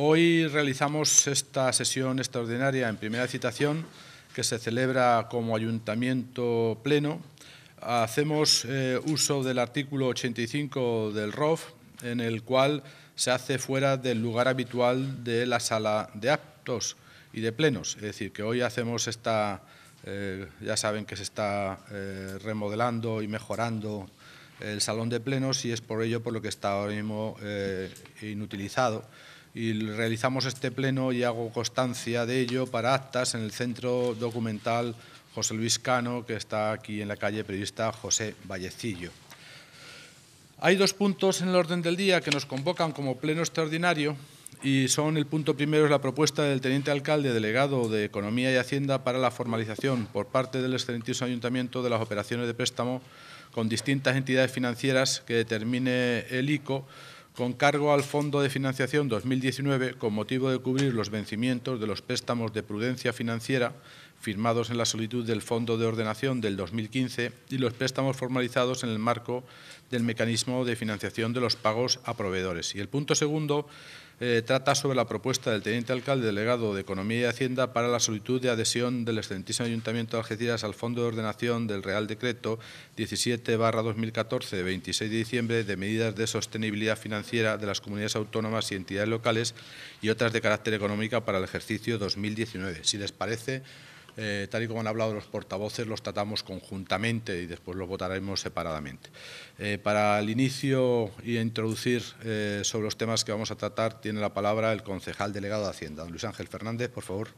Hoy realizamos esta sesión extraordinaria en primera citación que se celebra como ayuntamiento pleno. Hacemos eh, uso del artículo 85 del ROF, en el cual se hace fuera del lugar habitual de la sala de actos y de plenos. Es decir, que hoy hacemos esta, eh, ya saben que se está eh, remodelando y mejorando el salón de plenos y es por ello por lo que está ahora mismo inutilizado y realizamos este pleno y hago constancia de ello para actas en el Centro Documental José Luis Cano, que está aquí en la calle periodista José Vallecillo. Hay dos puntos en el orden del día que nos convocan como pleno extraordinario y son el punto primero es la propuesta del teniente alcalde delegado de Economía y Hacienda para la formalización por parte del excelentísimo ayuntamiento de las operaciones de préstamo con distintas entidades financieras que determine el ICO con cargo al Fondo de Financiación 2019 con motivo de cubrir los vencimientos de los préstamos de prudencia financiera firmados en la solicitud del Fondo de Ordenación del 2015 y los préstamos formalizados en el marco del mecanismo de financiación de los pagos a proveedores. Y el punto segundo eh, trata sobre la propuesta del teniente alcalde delegado de Economía y Hacienda para la solicitud de adhesión del excelentísimo Ayuntamiento de Algeciras al Fondo de Ordenación del Real Decreto 17-2014 de 26 de diciembre de medidas de sostenibilidad financiera de las comunidades autónomas y entidades locales y otras de carácter económica para el ejercicio 2019. Si les parece, eh, tal y como han hablado los portavoces, los tratamos conjuntamente y después los votaremos separadamente. Eh, para el inicio y introducir eh, sobre los temas que vamos a tratar, tiene la palabra el concejal delegado de Hacienda, Luis Ángel Fernández, por favor.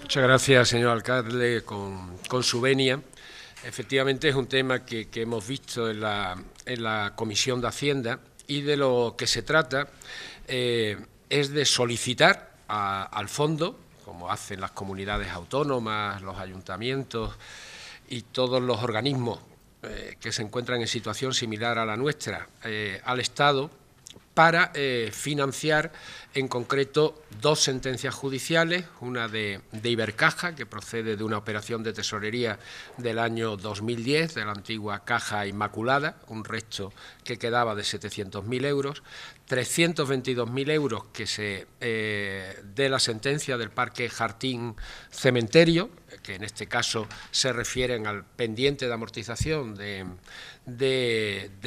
Muchas gracias, señor alcalde, con, su venia. Efectivamente es un tema que, hemos visto en la, Comisión de Hacienda y de lo que se trata es de solicitar al fondo como hacen las comunidades autónomas, los ayuntamientos y todos los organismos eh, que se encuentran en situación similar a la nuestra, eh, al Estado, para eh, financiar en concreto dos sentencias judiciales, una de, Ibercaja, que procede de una operación de tesorería del año 2010, de la antigua Caja Inmaculada, un resto que quedaba de 700.000 euros, 322.000 euros que se, eh, de la sentencia del Parque Jardín Cementerio, que en este caso se refieren al pendiente de amortización de,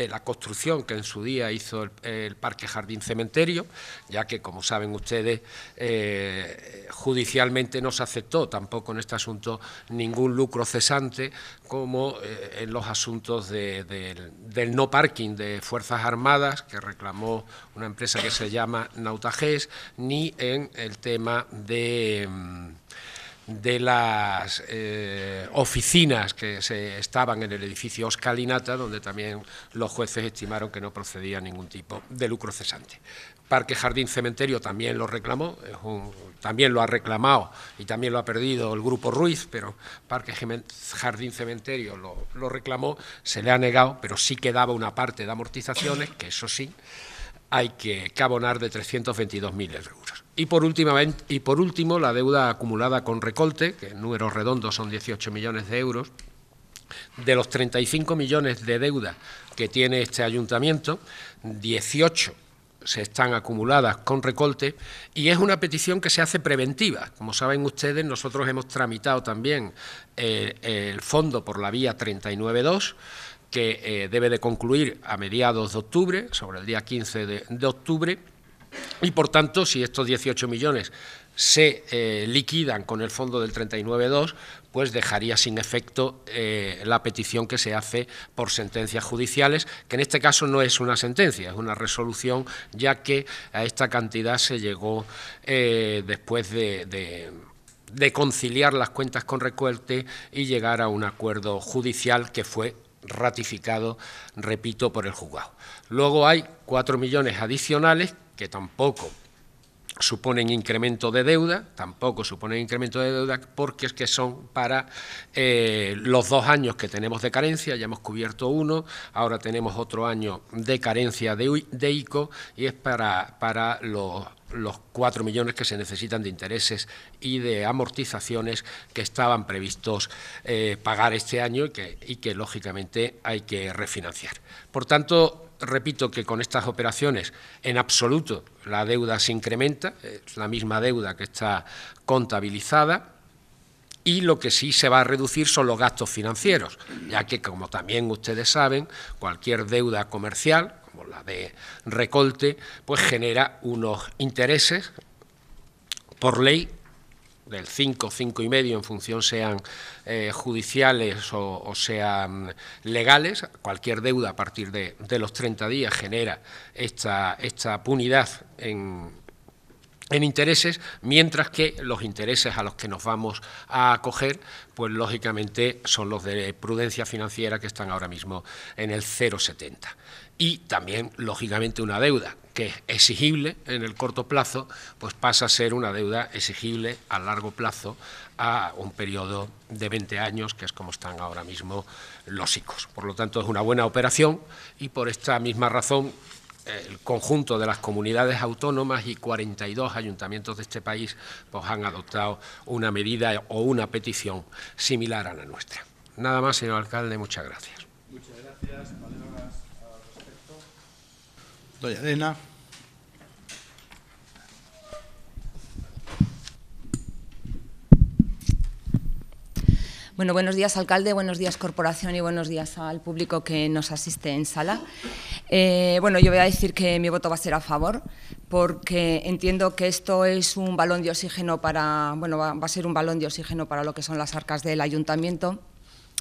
la construcción que en su día hizo el, el Parque Jardín Cementerio, ya que como como saben ustedes, eh, judicialmente no se aceptó tampoco en este asunto ningún lucro cesante como eh, en los asuntos del, no parking de Fuerzas Armadas, que reclamó una empresa que se llama Nautages, ni en el tema de... las eh, oficinas que se estaban en el edificio Oscalinata, donde también los jueces estimaron que no procedía ningún tipo de lucro cesante. Parque Jardín Cementerio también lo reclamó, también lo ha reclamado y también lo ha perdido el Grupo Ruiz, pero Parque Jardín Cementerio lo, reclamó, se le ha negado, pero sí quedaba una parte de amortizaciones, que eso sí, hay que cabonar de 322.000 euros. Y por, y por último, la deuda acumulada con recolte, que en números redondos son 18 millones de euros, de los 35 millones de deuda que tiene este ayuntamiento, 18 se están acumuladas con recolte y es una petición que se hace preventiva. Como saben ustedes, nosotros hemos tramitado también eh, el fondo por la vía 39.2, que eh, debe de concluir a mediados de octubre, sobre el día 15 de, octubre, y por tanto, si estos 18 millones se eh, liquidan con el fondo del 39.2, pues dejaría sin efecto eh, la petición que se hace por sentencias judiciales, que en este caso no es una sentencia, es una resolución, ya que a esta cantidad se llegó eh, después de, conciliar las cuentas con recuerte y llegar a un acuerdo judicial que fue ratificado, repito, por el juzgado. Luego hay cuatro millones adicionales que tampoco suponen incremento de deuda, tampoco suponen incremento de deuda porque es que son para eh, los dos años que tenemos de carencia, ya hemos cubierto uno, ahora tenemos otro año de carencia de, de ICO y es para, para los los cuatro millones que se necesitan de intereses y de amortizaciones que estaban previstos eh, pagar este año y que, lógicamente, hay que refinanciar. Por tanto, repito que con estas operaciones, en absoluto, la deuda se incrementa, es la misma deuda que está contabilizada, y lo que sí se va a reducir son los gastos financieros, ya que, como también ustedes saben, cualquier deuda comercial, como la de recolte, pues genera unos intereses por ley del 5, 5 y medio, en función sean eh, judiciales o, sean legales, cualquier deuda a partir de, los 30 días genera esta, punidad en, en intereses, mientras que los intereses a los que nos vamos a acoger, pues lógicamente son los de prudencia financiera que están ahora mismo en el 0,70 y también, lógicamente, una deuda que es exigible en el corto plazo, pues pasa a ser una deuda exigible a largo plazo, a un periodo de 20 años, que es como están ahora mismo los ICOs. Por lo tanto, es una buena operación y por esta misma razón eh, el conjunto de las comunidades autónomas y 42 ayuntamientos de este país pues, han adoptado una medida o una petición similar a la nuestra. Nada más, señor alcalde, Muchas gracias, Doña Elena. Bueno, buenos días, alcalde, buenos días, corporación y buenos días al público que nos asiste en sala. Eh, bueno, yo voy a decir que mi voto va a ser a favor, porque entiendo que esto es un balón de oxígeno para, bueno, va a ser un balón de oxígeno para lo que son las arcas del ayuntamiento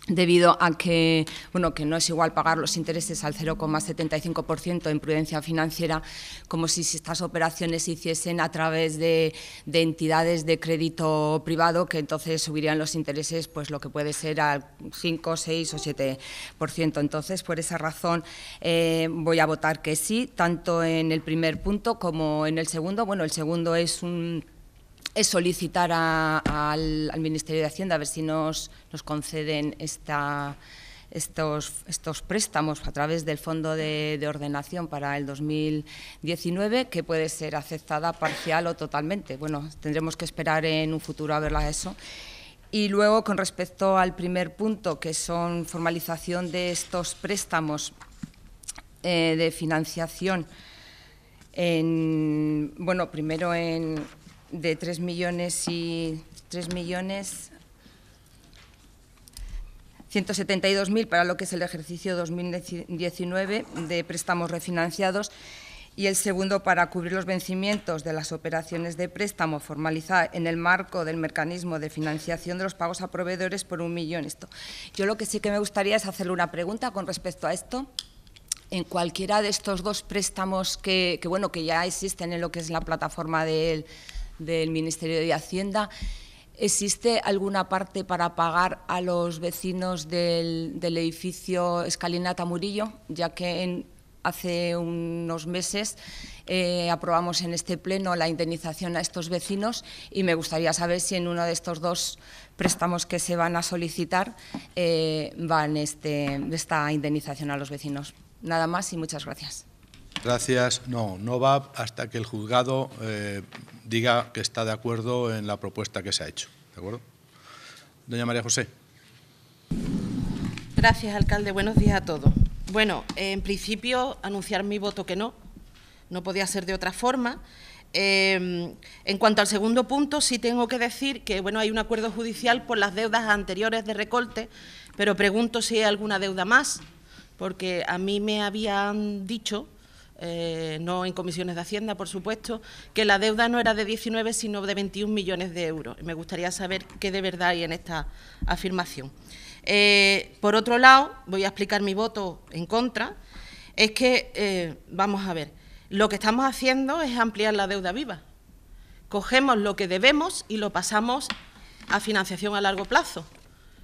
debido a que, bueno, que no es igual pagar los intereses al 0,75% en prudencia financiera como si estas operaciones se hiciesen a través de, de, entidades de crédito privado, que entonces subirían los intereses pues lo que puede ser al 5, 6 o 7%. Entonces, por esa razón, eh, voy a votar que sí, tanto en el primer punto como en el segundo. Bueno, el segundo es un es solicitar al, Ministerio de Hacienda a ver si nos, conceden estos, estos, préstamos a través del Fondo de, Ordenación para el 2019, que puede ser aceptada parcial o totalmente. Bueno, tendremos que esperar en un futuro a verla eso. Y luego, con respecto al primer punto, que son formalización de estos préstamos eh, de financiación, bueno, primero en, de 3 millones y 3 millones mil para lo que es el ejercicio 2019 de préstamos refinanciados y el segundo para cubrir los vencimientos de las operaciones de préstamo formalizada en el marco del mecanismo de financiación de los pagos a proveedores por un millón. Esto. Yo lo que sí que me gustaría es hacerle una pregunta con respecto a esto. En cualquiera de estos dos préstamos que, bueno, que ya existen en lo que es la plataforma del, del Ministerio de Hacienda. ¿Existe alguna parte para pagar a los vecinos del, edificio Escalinata Murillo? Ya que en, hace unos meses eh, aprobamos en este pleno la indemnización a estos vecinos y me gustaría saber si en uno de estos dos préstamos que se van a solicitar eh, van este, esta indemnización a los vecinos. Nada más y muchas gracias. Gracias. No, no va hasta que el juzgado eh, diga que está de acuerdo en la propuesta que se ha hecho. ¿De acuerdo? Doña María José. Gracias, alcalde. Buenos días a todos. Bueno, en principio, anunciar mi voto que no. No podía ser de otra forma. Eh, en cuanto al segundo punto, sí tengo que decir que bueno, hay un acuerdo judicial por las deudas anteriores de recorte, pero pregunto si hay alguna deuda más, porque a mí me habían dicho eh, no en comisiones de Hacienda, por supuesto, que la deuda no era de 19, sino de 21 millones de euros. Me gustaría saber qué de verdad hay en esta afirmación. Eh, por otro lado, voy a explicar mi voto en contra, es que, eh, vamos a ver, lo que estamos haciendo es ampliar la deuda viva. Cogemos lo que debemos y lo pasamos a financiación a largo plazo,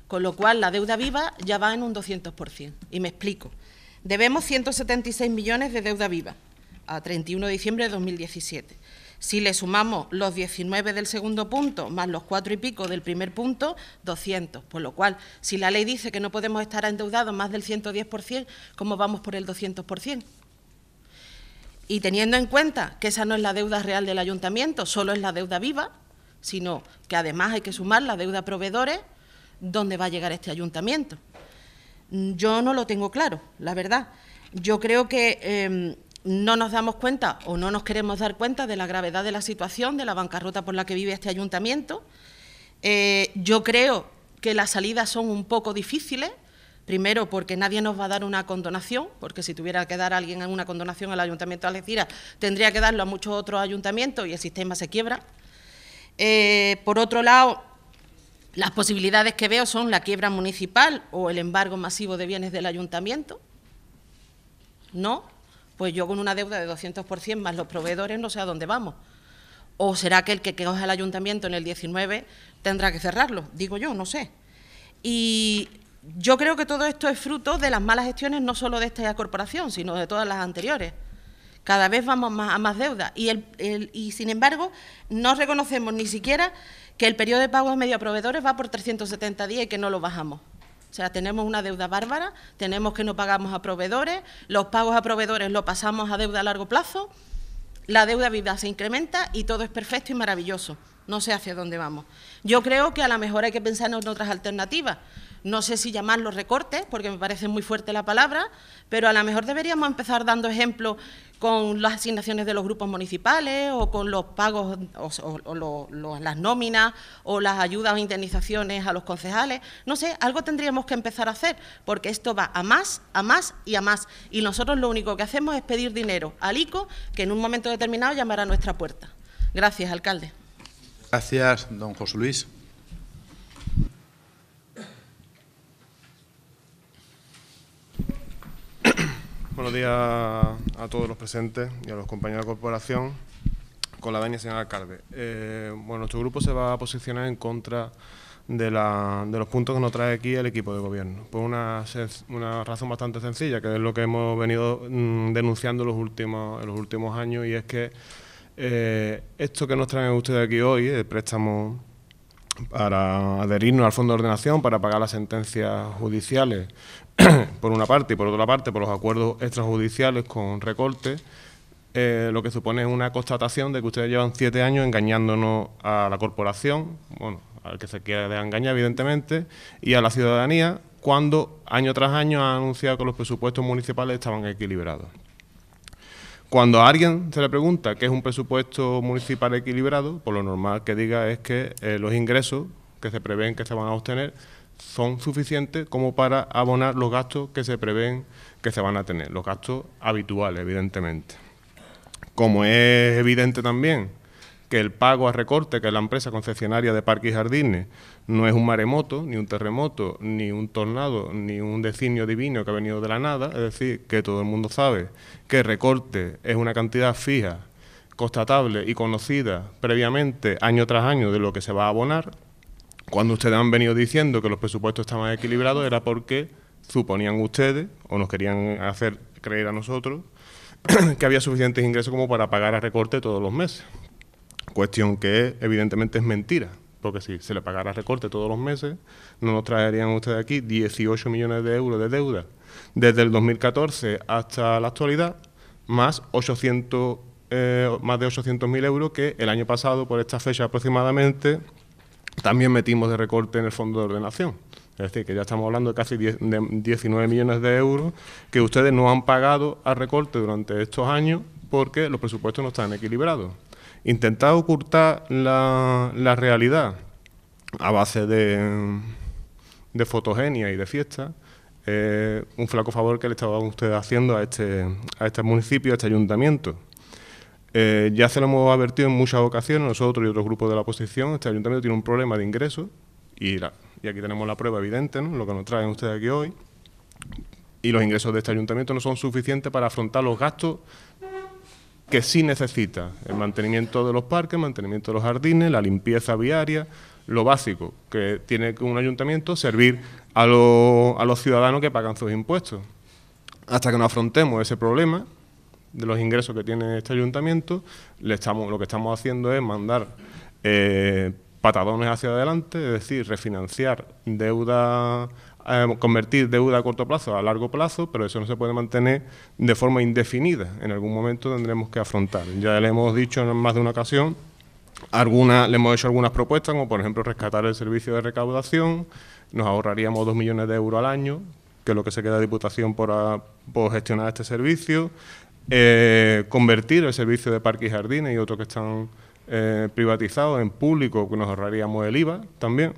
con lo cual la deuda viva ya va en un 200%. Y me explico. Debemos 176 millones de deuda viva a 31 de diciembre de 2017. Si le sumamos los 19 del segundo punto más los cuatro y pico del primer punto, 200. Por lo cual, si la ley dice que no podemos estar endeudados más del 110%, ¿cómo vamos por el 200%? Y teniendo en cuenta que esa no es la deuda real del ayuntamiento, solo es la deuda viva, sino que además hay que sumar la deuda a proveedores, ¿dónde va a llegar este ayuntamiento? Mm, yo no lo tengo claro, la verdad. Yo creo que em, no nos damos cuenta o no nos queremos dar cuenta de la gravedad de la situación, de la bancarrota por la que vive este ayuntamiento. Eh, yo creo que las salidas son un poco difíciles. Primero, porque nadie nos va a dar una condonación, porque si tuviera que dar a alguien una condonación al Ayuntamiento de Algeciras, ah, tendría que darlo a muchos otros ayuntamientos y el sistema se quiebra. Eh, por otro lado, las posibilidades que veo son la quiebra municipal o el embargo masivo de bienes del ayuntamiento. No, pues yo con una deuda de 200% más los proveedores no sé a dónde vamos. ¿O será que el que en el ayuntamiento en el 19 tendrá que cerrarlo? Digo yo, no sé. Y yo creo que todo esto es fruto de las malas gestiones no solo de esta corporación, sino de todas las anteriores. Cada vez vamos más, a más deuda y, sin embargo, no reconocemos ni siquiera que el periodo de pago medio a proveedores va por 370 días y que no lo bajamos. O sea, tenemos una deuda bárbara, tenemos que no pagamos a proveedores, los pagos a proveedores los pasamos a deuda a largo plazo, la deuda vida se incrementa y todo es perfecto y maravilloso. No sé hacia dónde vamos. Yo creo que a lo mejor hay que pensar en otras alternativas. No sé si los recortes, porque me parece muy fuerte la palabra, pero a lo mejor deberíamos empezar dando ejemplos con las asignaciones de los grupos municipales o con los pagos o, las nóminas o las ayudas o indemnizaciones a los concejales. No sé, algo tendríamos que empezar a hacer porque esto va a más, a más y a más. Y nosotros lo único que hacemos es pedir dinero al ICO que en un momento determinado llamará a nuestra puerta. Gracias, alcalde. Gracias, don José Luis. buenos días a todos los presentes y a los compañeros de corporación. Con la venia, señor alcalde. Eh, bueno, nuestro grupo se va a posicionar en contra de, los puntos que nos trae aquí el equipo de gobierno. Por una, razón bastante sencilla, que es lo que hemos venido mm, denunciando los últimos, en los últimos años, y es que eh, esto que nos traen ustedes aquí hoy, el préstamo para adherirnos al Fondo de Ordenación, para pagar las sentencias judiciales por una parte, y por otra parte, por los acuerdos extrajudiciales con recortes, eh, lo que supone es una constatación de que ustedes llevan siete años engañándonos a la corporación, bueno, al que se quiera engañar, evidentemente, y a la ciudadanía, cuando año tras año ha anunciado que los presupuestos municipales estaban equilibrados. Cuando a alguien se le pregunta qué es un presupuesto municipal equilibrado, por lo normal que diga es que eh, los ingresos que se prevén que se van a obtener son suficientes como para abonar los gastos que se prevén que se van a tener, los gastos habituales, evidentemente. Como es evidente también que el pago a recorte que la empresa concesionaria de parques y jardines no es un maremoto, ni un terremoto, ni un tornado, ni un designio divino que ha venido de la nada, es decir, que todo el mundo sabe que recorte es una cantidad fija, constatable y conocida previamente año tras año de lo que se va a abonar, cuando ustedes han venido diciendo que los presupuestos estaban equilibrados era porque suponían ustedes o nos querían hacer creer a nosotros que había suficientes ingresos como para pagar a recorte todos los meses. Cuestión que evidentemente es mentira, porque si se le pagara recorte todos los meses, no nos traerían ustedes aquí 18 millones de euros de deuda desde el 2014 hasta la actualidad, más 800 eh, más de 800.000 euros que el año pasado, por esta fecha aproximadamente, también metimos de recorte en el fondo de ordenación. Es decir, que ya estamos hablando de casi 19 millones de euros que ustedes no han pagado a recorte durante estos años porque los presupuestos no están equilibrados. Intentar ocultar la, realidad a base de, de fotogenia y de fiesta, eh, un flaco favor que le estaban ustedes haciendo a este, a este municipio, a este ayuntamiento. Eh, ya se lo hemos advertido en muchas ocasiones, nosotros y otros grupos de la oposición, este ayuntamiento tiene un problema de ingresos y, y aquí tenemos la prueba evidente, lo que nos traen ustedes aquí hoy, y los ingresos de este ayuntamiento no son suficientes para afrontar los gastos que sí necesita, el mantenimiento de los parques, el mantenimiento de los jardines, la limpieza viaria, lo básico que tiene un ayuntamiento, servir a, a los ciudadanos que pagan sus impuestos. Hasta que no afrontemos ese problema, de los ingresos que tiene este ayuntamiento, estamos, lo que estamos haciendo es mandar eh, patadones hacia adelante, es decir, refinanciar deuda, eh, convertir deuda a corto plazo a largo plazo, pero eso no se puede mantener de forma indefinida. En algún momento tendremos que afrontar. Ya le hemos dicho en más de una ocasión, alguna, le hemos hecho algunas propuestas, como por ejemplo rescatar el servicio de recaudación, nos ahorraríamos dos millones de euros al año, que es lo que se queda Diputación por gestionar este servicio, eh, convertir el servicio de parques y jardines y otros que están eh, privatizados en público, que nos ahorraríamos el IVA también,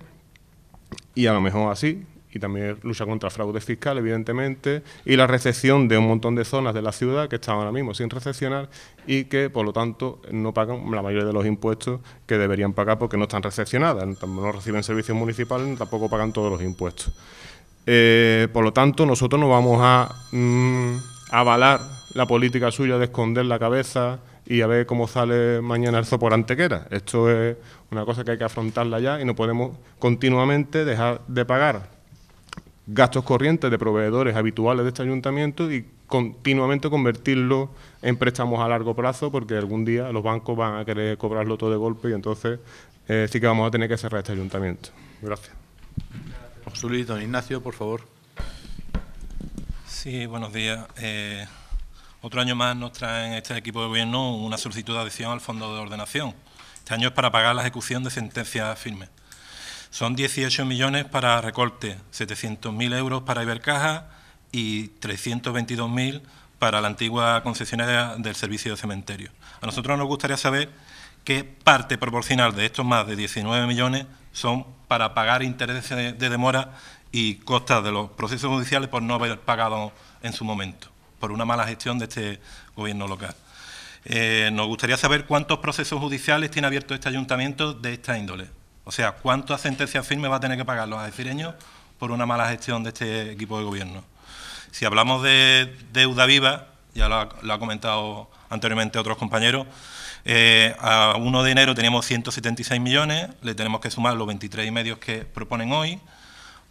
y a lo mejor así, y también lucha contra el fraude fiscal, evidentemente, y la recepción de un montón de zonas de la ciudad que están ahora mismo sin recepcionar y que, por lo tanto, no pagan la mayoría de los impuestos que deberían pagar porque no están recepcionadas, no reciben servicios municipales, tampoco pagan todos los impuestos. Eh, por lo tanto, nosotros no vamos a mm, avalar la política suya de esconder la cabeza y a ver cómo sale mañana el zoporantequera Esto es una cosa que hay que afrontarla ya y no podemos continuamente dejar de pagar gastos corrientes de proveedores habituales de este ayuntamiento y continuamente convertirlo en préstamos a largo plazo porque algún día los bancos van a querer cobrarlo todo de golpe y entonces eh, sí que vamos a tener que cerrar este ayuntamiento. Gracias. Ignacio, por favor. Sí, buenos días. Eh, otro año más nos traen este equipo de gobierno una solicitud de adición al fondo de ordenación. Este año es para pagar la ejecución de sentencias firmes. Son 18 millones para recorte, 700.000 euros para Ibercaja y 322.000 para la antigua concesionaria del servicio de cementerio. A nosotros nos gustaría saber qué parte proporcional de estos más de 19 millones son para pagar intereses de demora y costas de los procesos judiciales por no haber pagado en su momento por una mala gestión de este gobierno local. Eh, nos gustaría saber cuántos procesos judiciales tiene abierto este ayuntamiento de esta índole. O sea, cuántas sentencias firmes va a tener que pagar los alfireños por una mala gestión de este equipo de gobierno. Si hablamos de deuda viva, ya lo ha, comentado anteriormente otros compañeros, eh, a 1 de enero teníamos 176 millones, le tenemos que sumar los 23 y medios que proponen hoy,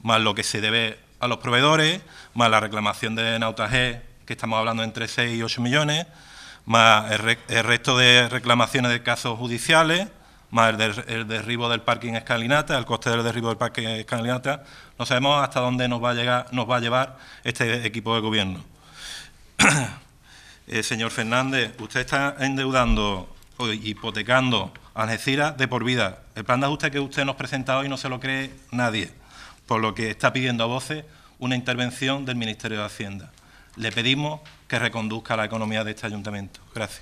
más lo que se debe a los proveedores, más la reclamación de nautaje estamos hablando entre 6 y 8 millones, más el, resto de reclamaciones de casos judiciales, más el, derribo del parking escalinata, el coste del derribo del parking escalinata. No sabemos hasta dónde nos va a, llegar, nos va a llevar este equipo de gobierno. Eh, señor Fernández, usted está endeudando o hipotecando Algeciras de por vida. El plan de ajuste que usted nos presenta hoy no se lo cree nadie, por lo que está pidiendo a voces una intervención del Ministerio de Hacienda le pedimos que reconduzca la economía de este ayuntamiento. Gracias.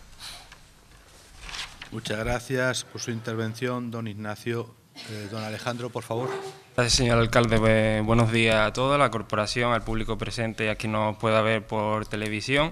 Muchas gracias por su intervención, don Ignacio. Eh, don Alejandro, por favor. Gracias, señor alcalde. buenos días a toda la corporación, al público presente y a quien nos pueda ver por televisión.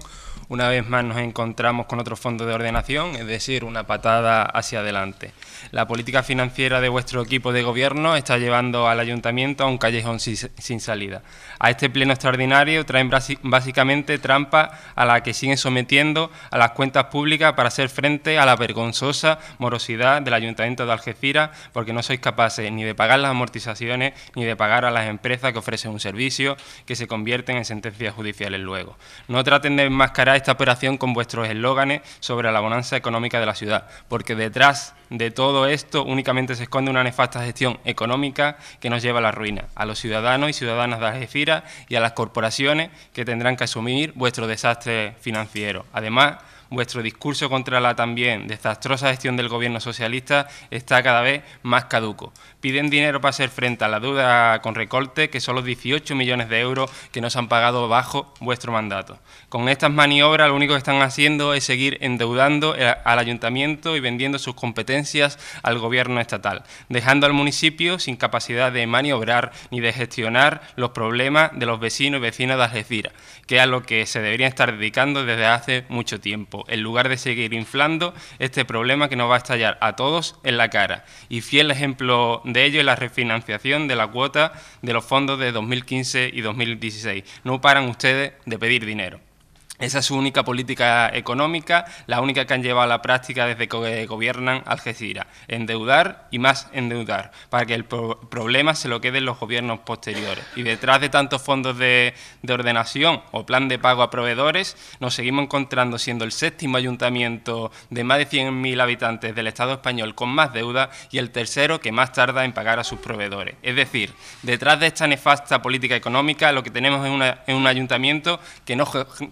Una vez más nos encontramos con otro fondo de ordenación, es decir, una patada hacia adelante. La política financiera de vuestro equipo de gobierno está llevando al ayuntamiento a un callejón sin salida. A este pleno extraordinario traen básicamente trampa a la que siguen sometiendo a las cuentas públicas para hacer frente a la vergonzosa morosidad del ayuntamiento de Algeciras, porque no sois capaces ni de pagar las amortizaciones ni de pagar a las empresas que ofrecen un servicio que se convierten en sentencias judiciales luego. No traten de enmascarar esta operación con vuestros eslóganes sobre la bonanza económica de la ciudad, porque detrás de todo esto únicamente se esconde una nefasta gestión económica que nos lleva a la ruina, a los ciudadanos y ciudadanas de Algeciras y a las corporaciones que tendrán que asumir vuestro desastre financiero. Además, vuestro discurso contra la también desastrosa gestión del gobierno socialista está cada vez más caduco piden dinero para hacer frente a la deuda con recorte, que son los 18 millones de euros que nos han pagado bajo vuestro mandato. Con estas maniobras lo único que están haciendo es seguir endeudando al ayuntamiento y vendiendo sus competencias al gobierno estatal, dejando al municipio sin capacidad de maniobrar ni de gestionar los problemas de los vecinos y vecinas de Algeciras, que es a lo que se deberían estar dedicando desde hace mucho tiempo, en lugar de seguir inflando este problema que nos va a estallar a todos en la cara. Y fiel ejemplo de ello es la refinanciación de la cuota de los fondos de 2015 y 2016. No paran ustedes de pedir dinero. Esa es su única política económica, la única que han llevado a la práctica desde que gobiernan Algeciras. Endeudar y más endeudar, para que el problema se lo queden los gobiernos posteriores. Y detrás de tantos fondos de, ordenación o plan de pago a proveedores, nos seguimos encontrando siendo el séptimo ayuntamiento de más de 100.000 habitantes del Estado español con más deuda y el tercero que más tarda en pagar a sus proveedores. Es decir, detrás de esta nefasta política económica, lo que tenemos es, un ayuntamiento que no,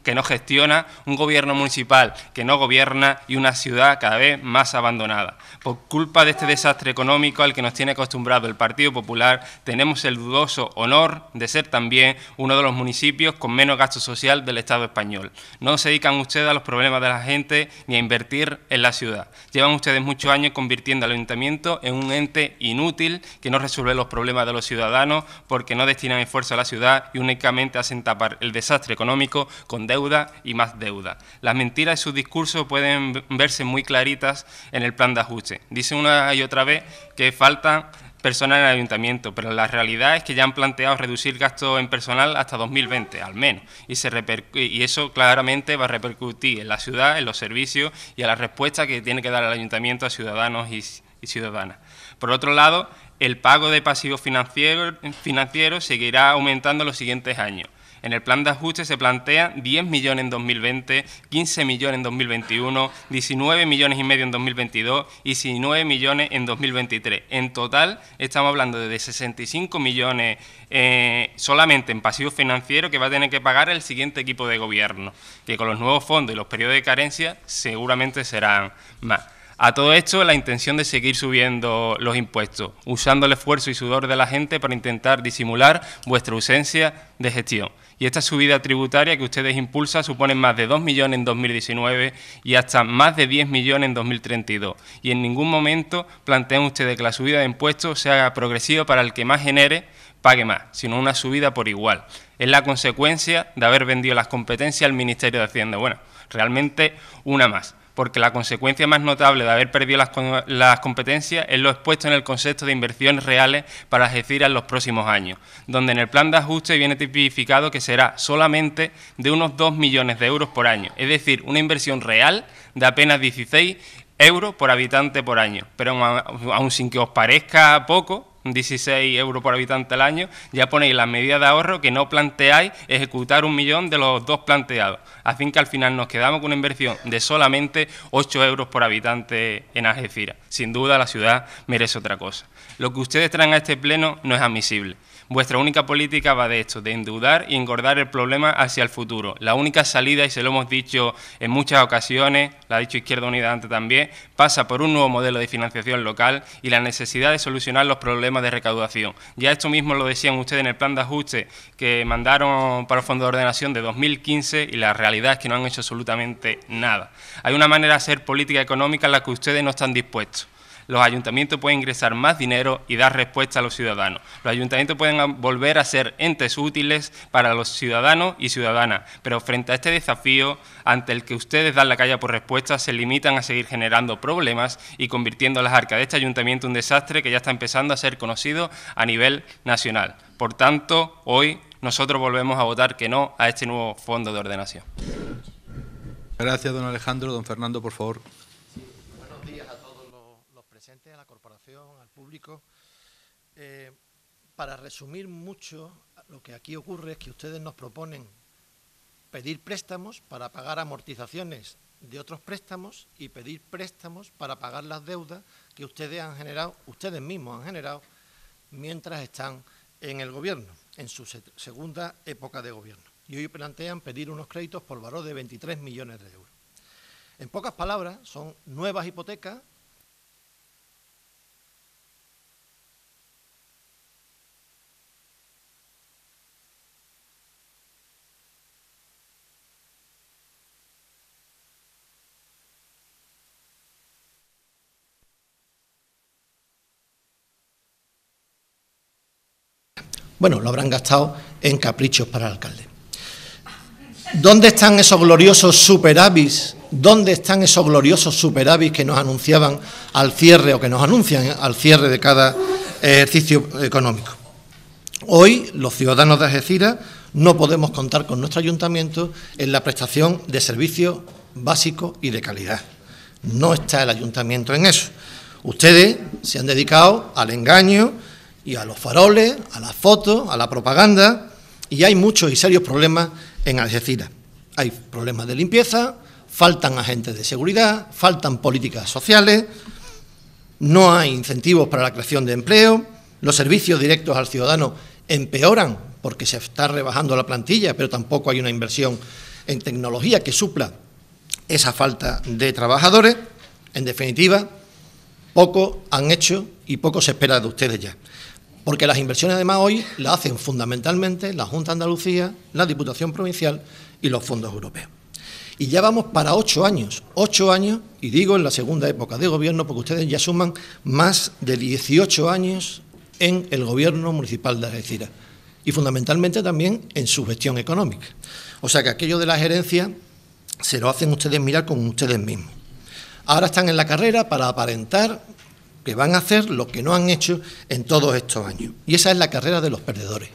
que no gestiona, un gobierno municipal que no gobierna y una ciudad cada vez más abandonada. Por culpa de este desastre económico al que nos tiene acostumbrado el Partido Popular, tenemos el dudoso honor de ser también uno de los municipios con menos gasto social del Estado español. No se dedican ustedes a los problemas de la gente ni a invertir en la ciudad. Llevan ustedes muchos años convirtiendo al ayuntamiento en un ente inútil que no resuelve los problemas de los ciudadanos porque no destinan esfuerzo a la ciudad y únicamente hacen tapar el desastre económico con deuda y más deuda. Las mentiras de sus discursos pueden verse muy claritas en el plan de ajuste. Dice una y otra vez que falta personal en el ayuntamiento, pero la realidad es que ya han planteado reducir gastos en personal hasta 2020, al menos, y, eso claramente va a repercutir en la ciudad, en los servicios y a la respuesta que tiene que dar el ayuntamiento a ciudadanos y, ciudadanas. Por otro lado, el pago de pasivos financieros seguirá aumentando en los siguientes años. En el plan de ajuste se plantean 10 millones en 2020, 15 millones en 2021, 19 millones y medio en 2022 y 19 millones en 2023. En total estamos hablando de 65 millones eh, solamente en pasivo financiero que va a tener que pagar el siguiente equipo de gobierno, que con los nuevos fondos y los periodos de carencia seguramente serán más. A todo esto, la intención de seguir subiendo los impuestos, usando el esfuerzo y sudor de la gente para intentar disimular vuestra ausencia de gestión y esta subida tributaria que ustedes impulsan supone más de 2 millones en 2019 y hasta más de 10 millones en 2032. Y en ningún momento plantean ustedes que la subida de impuestos sea progresiva para el que más genere pague más, sino una subida por igual. Es la consecuencia de haber vendido las competencias al Ministerio de Hacienda. Bueno, realmente una más porque la consecuencia más notable de haber perdido las, competencias es lo expuesto en el concepto de inversiones reales para decir en los próximos años, donde en el plan de ajuste viene tipificado que será solamente de unos 2 millones de euros por año, es decir, una inversión real de apenas 16 euros por habitante por año. Pero aun sin que os parezca poco, 16 euros por habitante al año, ya ponéis las medidas de ahorro que no planteáis ejecutar un millón de los dos planteados, Así que al final nos quedamos con una inversión de solamente 8 euros por habitante en Algeciras. Sin duda la ciudad merece otra cosa. Lo que ustedes traen a este pleno no es admisible. Vuestra única política va de esto, de endeudar y engordar el problema hacia el futuro. La única salida, y se lo hemos dicho en muchas ocasiones, la ha dicho Izquierda Unida antes también, pasa por un nuevo modelo de financiación local y la necesidad de solucionar los problemas de recaudación. Ya esto mismo lo decían ustedes en el plan de ajuste que mandaron para el Fondo de Ordenación de 2015 y la realidad es que no han hecho absolutamente nada. Hay una manera de hacer política económica en la que ustedes no están dispuestos los ayuntamientos pueden ingresar más dinero y dar respuesta a los ciudadanos. Los ayuntamientos pueden volver a ser entes útiles para los ciudadanos y ciudadanas, pero frente a este desafío ante el que ustedes dan la calle por respuesta, se limitan a seguir generando problemas y convirtiendo las arcas de este ayuntamiento en un desastre que ya está empezando a ser conocido a nivel nacional. Por tanto, hoy nosotros volvemos a votar que no a este nuevo fondo de ordenación. Gracias, don Alejandro. Don Fernando, por favor. para resumir mucho, lo que aquí ocurre es que ustedes nos proponen pedir préstamos para pagar amortizaciones de otros préstamos y pedir préstamos para pagar las deudas que ustedes han generado, ustedes mismos han generado mientras están en el gobierno, en su segunda época de gobierno. Y hoy plantean pedir unos créditos por valor de 23 millones de euros. En pocas palabras, son nuevas hipotecas Bueno, lo habrán gastado en caprichos para el alcalde. ¿Dónde están esos gloriosos superávits? ¿Dónde están esos gloriosos superávits que nos anunciaban al cierre o que nos anuncian eh, al cierre de cada eh, ejercicio económico? Hoy los ciudadanos de Algeciras no podemos contar con nuestro ayuntamiento en la prestación de servicios básicos y de calidad. No está el ayuntamiento en eso. Ustedes se han dedicado al engaño y a los faroles, a las fotos, a la propaganda, y hay muchos y serios problemas en Algeciras. Hay problemas de limpieza, faltan agentes de seguridad, faltan políticas sociales, no hay incentivos para la creación de empleo, los servicios directos al ciudadano empeoran porque se está rebajando la plantilla, pero tampoco hay una inversión en tecnología que supla esa falta de trabajadores. En definitiva, poco han hecho y poco se espera de ustedes ya. Porque las inversiones además hoy las hacen fundamentalmente la Junta de Andalucía, la Diputación Provincial y los fondos europeos. Y ya vamos para ocho años, ocho años, y digo en la segunda época de gobierno, porque ustedes ya suman más de 18 años en el gobierno municipal de Algeciras y fundamentalmente también en su gestión económica. O sea que aquello de la gerencia se lo hacen ustedes mirar con ustedes mismos. Ahora están en la carrera para aparentar que van a hacer lo que no han hecho en todos estos años. Y esa es la carrera de los perdedores,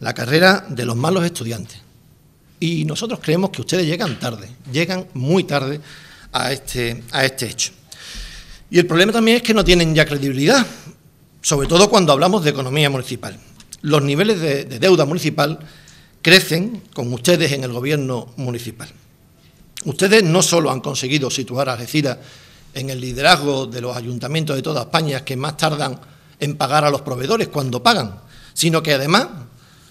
la carrera de los malos estudiantes. Y nosotros creemos que ustedes llegan tarde, llegan muy tarde a este, a este hecho. Y el problema también es que no tienen ya credibilidad, sobre todo cuando hablamos de economía municipal. Los niveles de, de deuda municipal crecen con ustedes en el gobierno municipal. Ustedes no solo han conseguido situar a Algeciras en el liderazgo de los ayuntamientos de toda España que más tardan en pagar a los proveedores cuando pagan, sino que además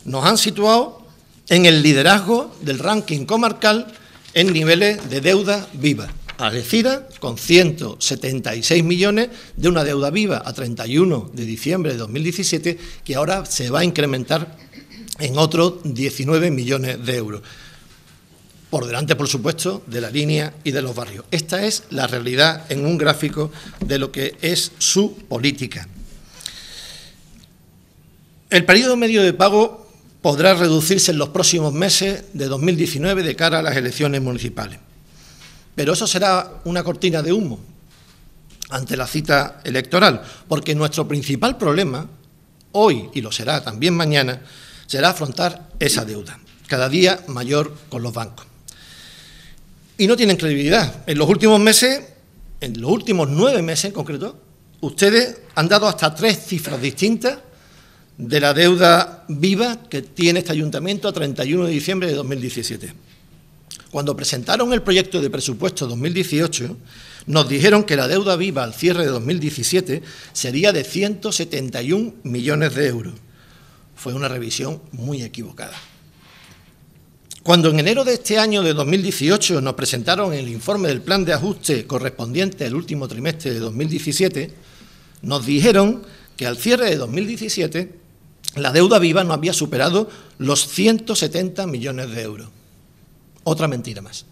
nos han situado en el liderazgo del ranking comarcal en niveles de deuda viva. Algeciras con 176 millones de una deuda viva a 31 de diciembre de 2017 que ahora se va a incrementar en otros 19 millones de euros por delante, por supuesto, de la línea y de los barrios. Esta es la realidad en un gráfico de lo que es su política. El periodo medio de pago podrá reducirse en los próximos meses de 2019 de cara a las elecciones municipales. Pero eso será una cortina de humo ante la cita electoral, porque nuestro principal problema, hoy y lo será también mañana, será afrontar esa deuda, cada día mayor con los bancos y no tienen credibilidad. En los últimos meses, en los últimos nueve meses en concreto, ustedes han dado hasta tres cifras distintas de la deuda viva que tiene este ayuntamiento a 31 de diciembre de 2017. Cuando presentaron el proyecto de presupuesto 2018, nos dijeron que la deuda viva al cierre de 2017 sería de 171 millones de euros. Fue una revisión muy equivocada. Cuando en enero de este año de 2018 nos presentaron el informe del plan de ajuste correspondiente al último trimestre de 2017, nos dijeron que al cierre de 2017 la deuda viva no había superado los 170 millones de euros. Otra mentira más.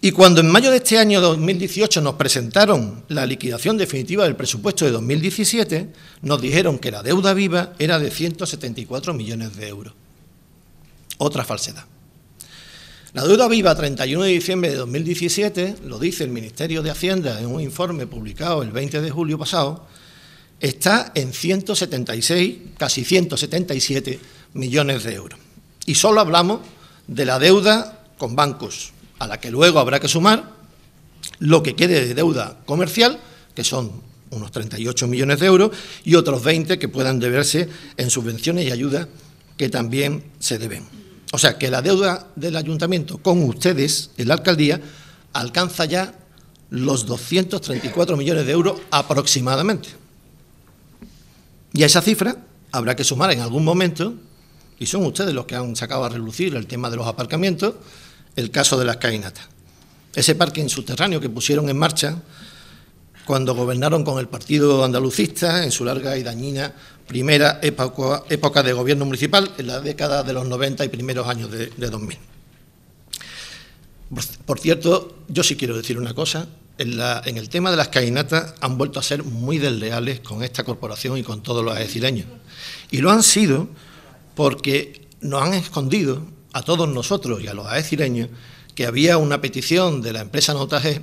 Y cuando en mayo de este año de 2018 nos presentaron la liquidación definitiva del presupuesto de 2017, nos dijeron que la deuda viva era de 174 millones de euros otra falsedad. La deuda viva 31 de diciembre de 2017, lo dice el Ministerio de Hacienda en un informe publicado el 20 de julio pasado, está en 176, casi 177 millones de euros. Y solo hablamos de la deuda con bancos, a la que luego habrá que sumar lo que quede de deuda comercial, que son unos 38 millones de euros, y otros 20 que puedan deberse en subvenciones y ayudas que también se deben. O sea, que la deuda del ayuntamiento con ustedes, en la alcaldía, alcanza ya los 234 millones de euros aproximadamente. Y a esa cifra habrá que sumar en algún momento, y son ustedes los que han sacado a relucir el tema de los aparcamientos, el caso de las cainatas. Ese parque subterráneo que pusieron en marcha cuando gobernaron con el Partido Andalucista en su larga y dañina primera época, época, de gobierno municipal, en la década de los 90 y primeros años de, 2000. Por, cierto, yo sí quiero decir una cosa. En, la, en el tema de las cainatas han vuelto a ser muy desleales con esta corporación y con todos los aecireños. Y lo han sido porque nos han escondido a todos nosotros y a los aecireños que había una petición de la empresa Notaje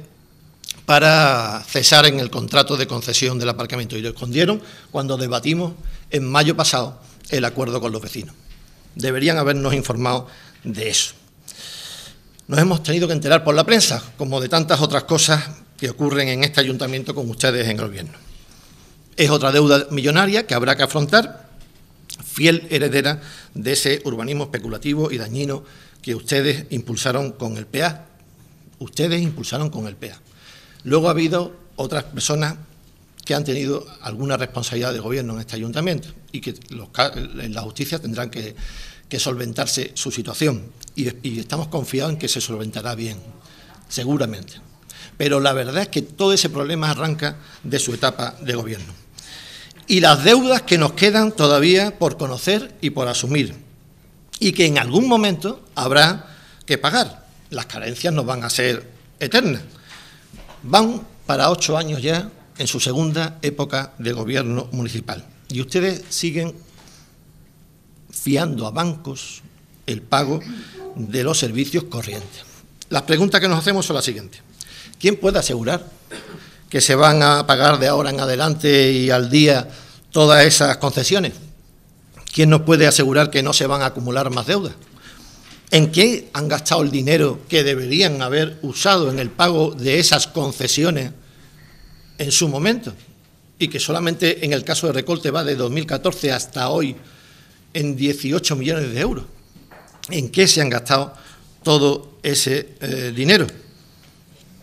para cesar en el contrato de concesión del aparcamiento y lo escondieron cuando debatimos en mayo pasado el acuerdo con los vecinos. Deberían habernos informado de eso. Nos hemos tenido que enterar por la prensa, como de tantas otras cosas que ocurren en este ayuntamiento con ustedes en el gobierno. Es otra deuda millonaria que habrá que afrontar, fiel heredera de ese urbanismo especulativo y dañino que ustedes impulsaron con el PA. Ustedes impulsaron con el PA. Luego ha habido otras personas que han tenido alguna responsabilidad de gobierno en este ayuntamiento y que en la justicia tendrán que, solventarse su situación. Y, y estamos confiados en que se solventará bien, seguramente. Pero la verdad es que todo ese problema arranca de su etapa de gobierno. Y las deudas que nos quedan todavía por conocer y por asumir. Y que en algún momento habrá que pagar. Las carencias no van a ser eternas Van para ocho años ya en su segunda época de gobierno municipal. Y ustedes siguen fiando a bancos el pago de los servicios corrientes. Las preguntas que nos hacemos son las siguientes. ¿Quién puede asegurar que se van a pagar de ahora en adelante y al día todas esas concesiones? ¿Quién nos puede asegurar que no se van a acumular más deudas? ¿En qué han gastado el dinero que deberían haber usado en el pago de esas concesiones en su momento? Y que solamente en el caso de recorte va de 2014 hasta hoy en 18 millones de euros. ¿En qué se han gastado todo ese eh, dinero?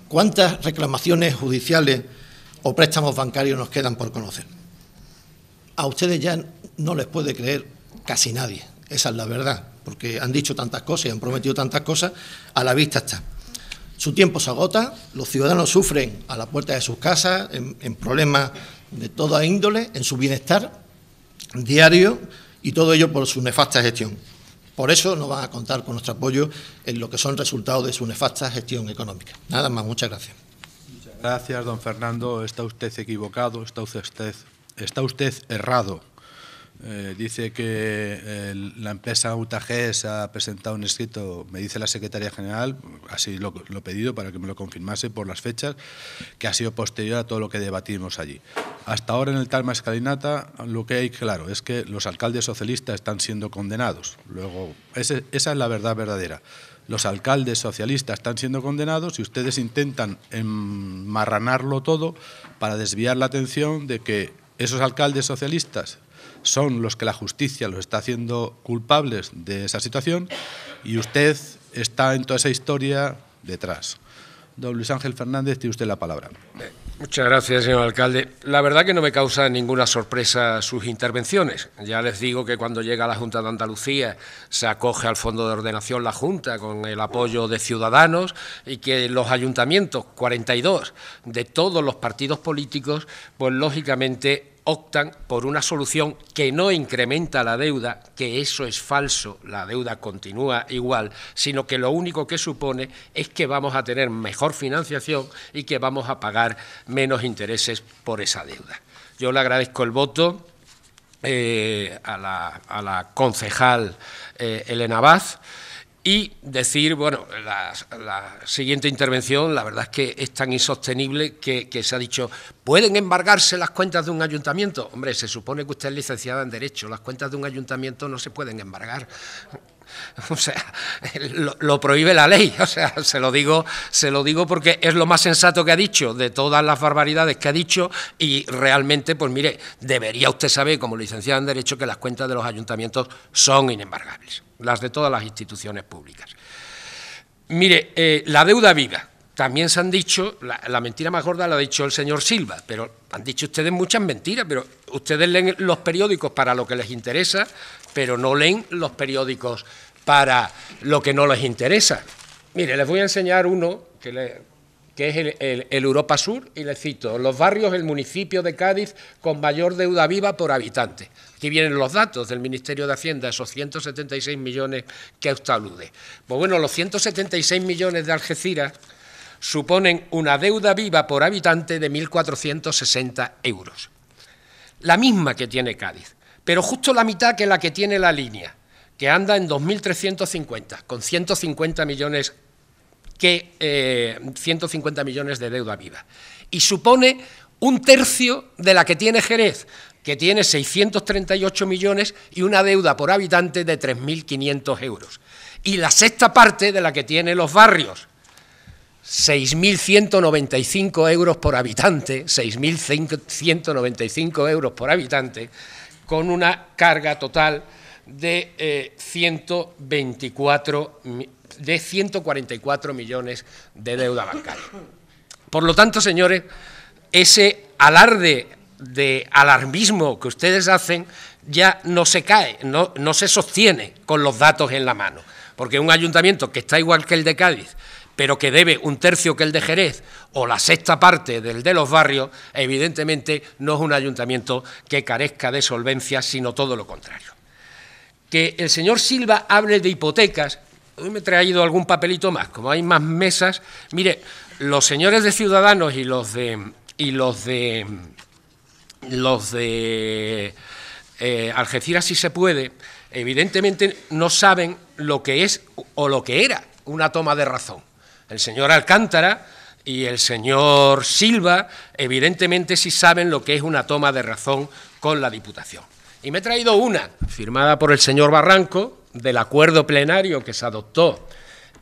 ¿Cuántas reclamaciones judiciales o préstamos bancarios nos quedan por conocer? A ustedes ya no les puede creer casi nadie. Esa es la verdad, porque han dicho tantas cosas y han prometido tantas cosas, a la vista está. Su tiempo se agota, los ciudadanos sufren a la puerta de sus casas, en, problemas de toda índole, en su bienestar diario y todo ello por su nefasta gestión. Por eso no van a contar con nuestro apoyo en lo que son resultados de su nefasta gestión económica. Nada más, muchas gracias. gracias, don Fernando. Está usted equivocado, está usted, está usted errado. Eh, dice que eh, la empresa UTAGES ha presentado un escrito, me dice la secretaria general, así lo, he pedido para que me lo confirmase por las fechas, que ha sido posterior a todo lo que debatimos allí. Hasta ahora en el Talma Escalinata lo que hay claro es que los alcaldes socialistas están siendo condenados. Luego, esa es la verdad verdadera. Los alcaldes socialistas están siendo condenados y ustedes intentan enmarranarlo todo para desviar la atención de que esos alcaldes socialistas son los que la justicia los está haciendo culpables de esa situación y usted está en toda esa historia detrás. Don Luis Ángel Fernández, tiene usted la palabra. Muchas gracias, señor alcalde. La verdad que no me causa ninguna sorpresa sus intervenciones. Ya les digo que cuando llega la Junta de Andalucía se acoge al Fondo de Ordenación la Junta con el apoyo de ciudadanos y que los ayuntamientos, 42 de todos los partidos políticos, pues lógicamente optan por una solución que no incrementa la deuda, que eso es falso, la deuda continúa igual, sino que lo único que supone es que vamos a tener mejor financiación y que vamos a pagar menos intereses por esa deuda. Yo le agradezco el voto eh, a, la, concejal eh, Elena Vaz y decir, bueno, la, siguiente intervención, la verdad es que es tan insostenible que, que, se ha dicho, ¿pueden embargarse las cuentas de un ayuntamiento? Hombre, se supone que usted es licenciada en Derecho, las cuentas de un ayuntamiento no se pueden embargar. O sea, lo, prohíbe la ley. O sea, se lo, digo, se lo digo porque es lo más sensato que ha dicho de todas las barbaridades que ha dicho y realmente, pues mire, debería usted saber, como licenciado en Derecho, que las cuentas de los ayuntamientos son inembargables, las de todas las instituciones públicas. Mire, eh, la deuda viva. También se han dicho, la, mentira más gorda la ha dicho el señor Silva, pero han dicho ustedes muchas mentiras, pero ustedes leen los periódicos para lo que les interesa pero no leen los periódicos para lo que no les interesa. Mire, les voy a enseñar uno que, es el, Europa Sur, y les cito, los barrios, el municipio de Cádiz con mayor deuda viva por habitante. Aquí vienen los datos del Ministerio de Hacienda, esos 176 millones que usted alude. Pues bueno, los 176 millones de Algeciras suponen una deuda viva por habitante de 1.460 euros, la misma que tiene Cádiz pero justo la mitad que la que tiene la línea, que anda en 2.350, con 150 millones, que, 150 eh, millones de deuda viva. Y supone un tercio de la que tiene Jerez, que tiene 638 millones y una deuda por habitante de 3.500 euros. Y la sexta parte de la que tiene los barrios, 6.195 euros por habitante, 6.195 euros por habitante, con una carga total de, 124, eh, de 144 millones de deuda bancaria. Por lo tanto, señores, ese alarde de alarmismo que ustedes hacen ya no se cae, no, no se sostiene con los datos en la mano. Porque un ayuntamiento que está igual que el de Cádiz, pero que debe un tercio que el de Jerez o la sexta parte del de los barrios, evidentemente no es un ayuntamiento que carezca de solvencia, sino todo lo contrario. Que el señor Silva hable de hipotecas, hoy me he traído algún papelito más, como hay más mesas, mire, los señores de Ciudadanos y los de y los de los de eh, Algeciras si se puede, evidentemente no saben lo que es o lo que era una toma de razón el señor Alcántara y el señor Silva, evidentemente sí saben lo que es una toma de razón con la Diputación. Y me he traído una, firmada por el señor Barranco, del acuerdo plenario que se adoptó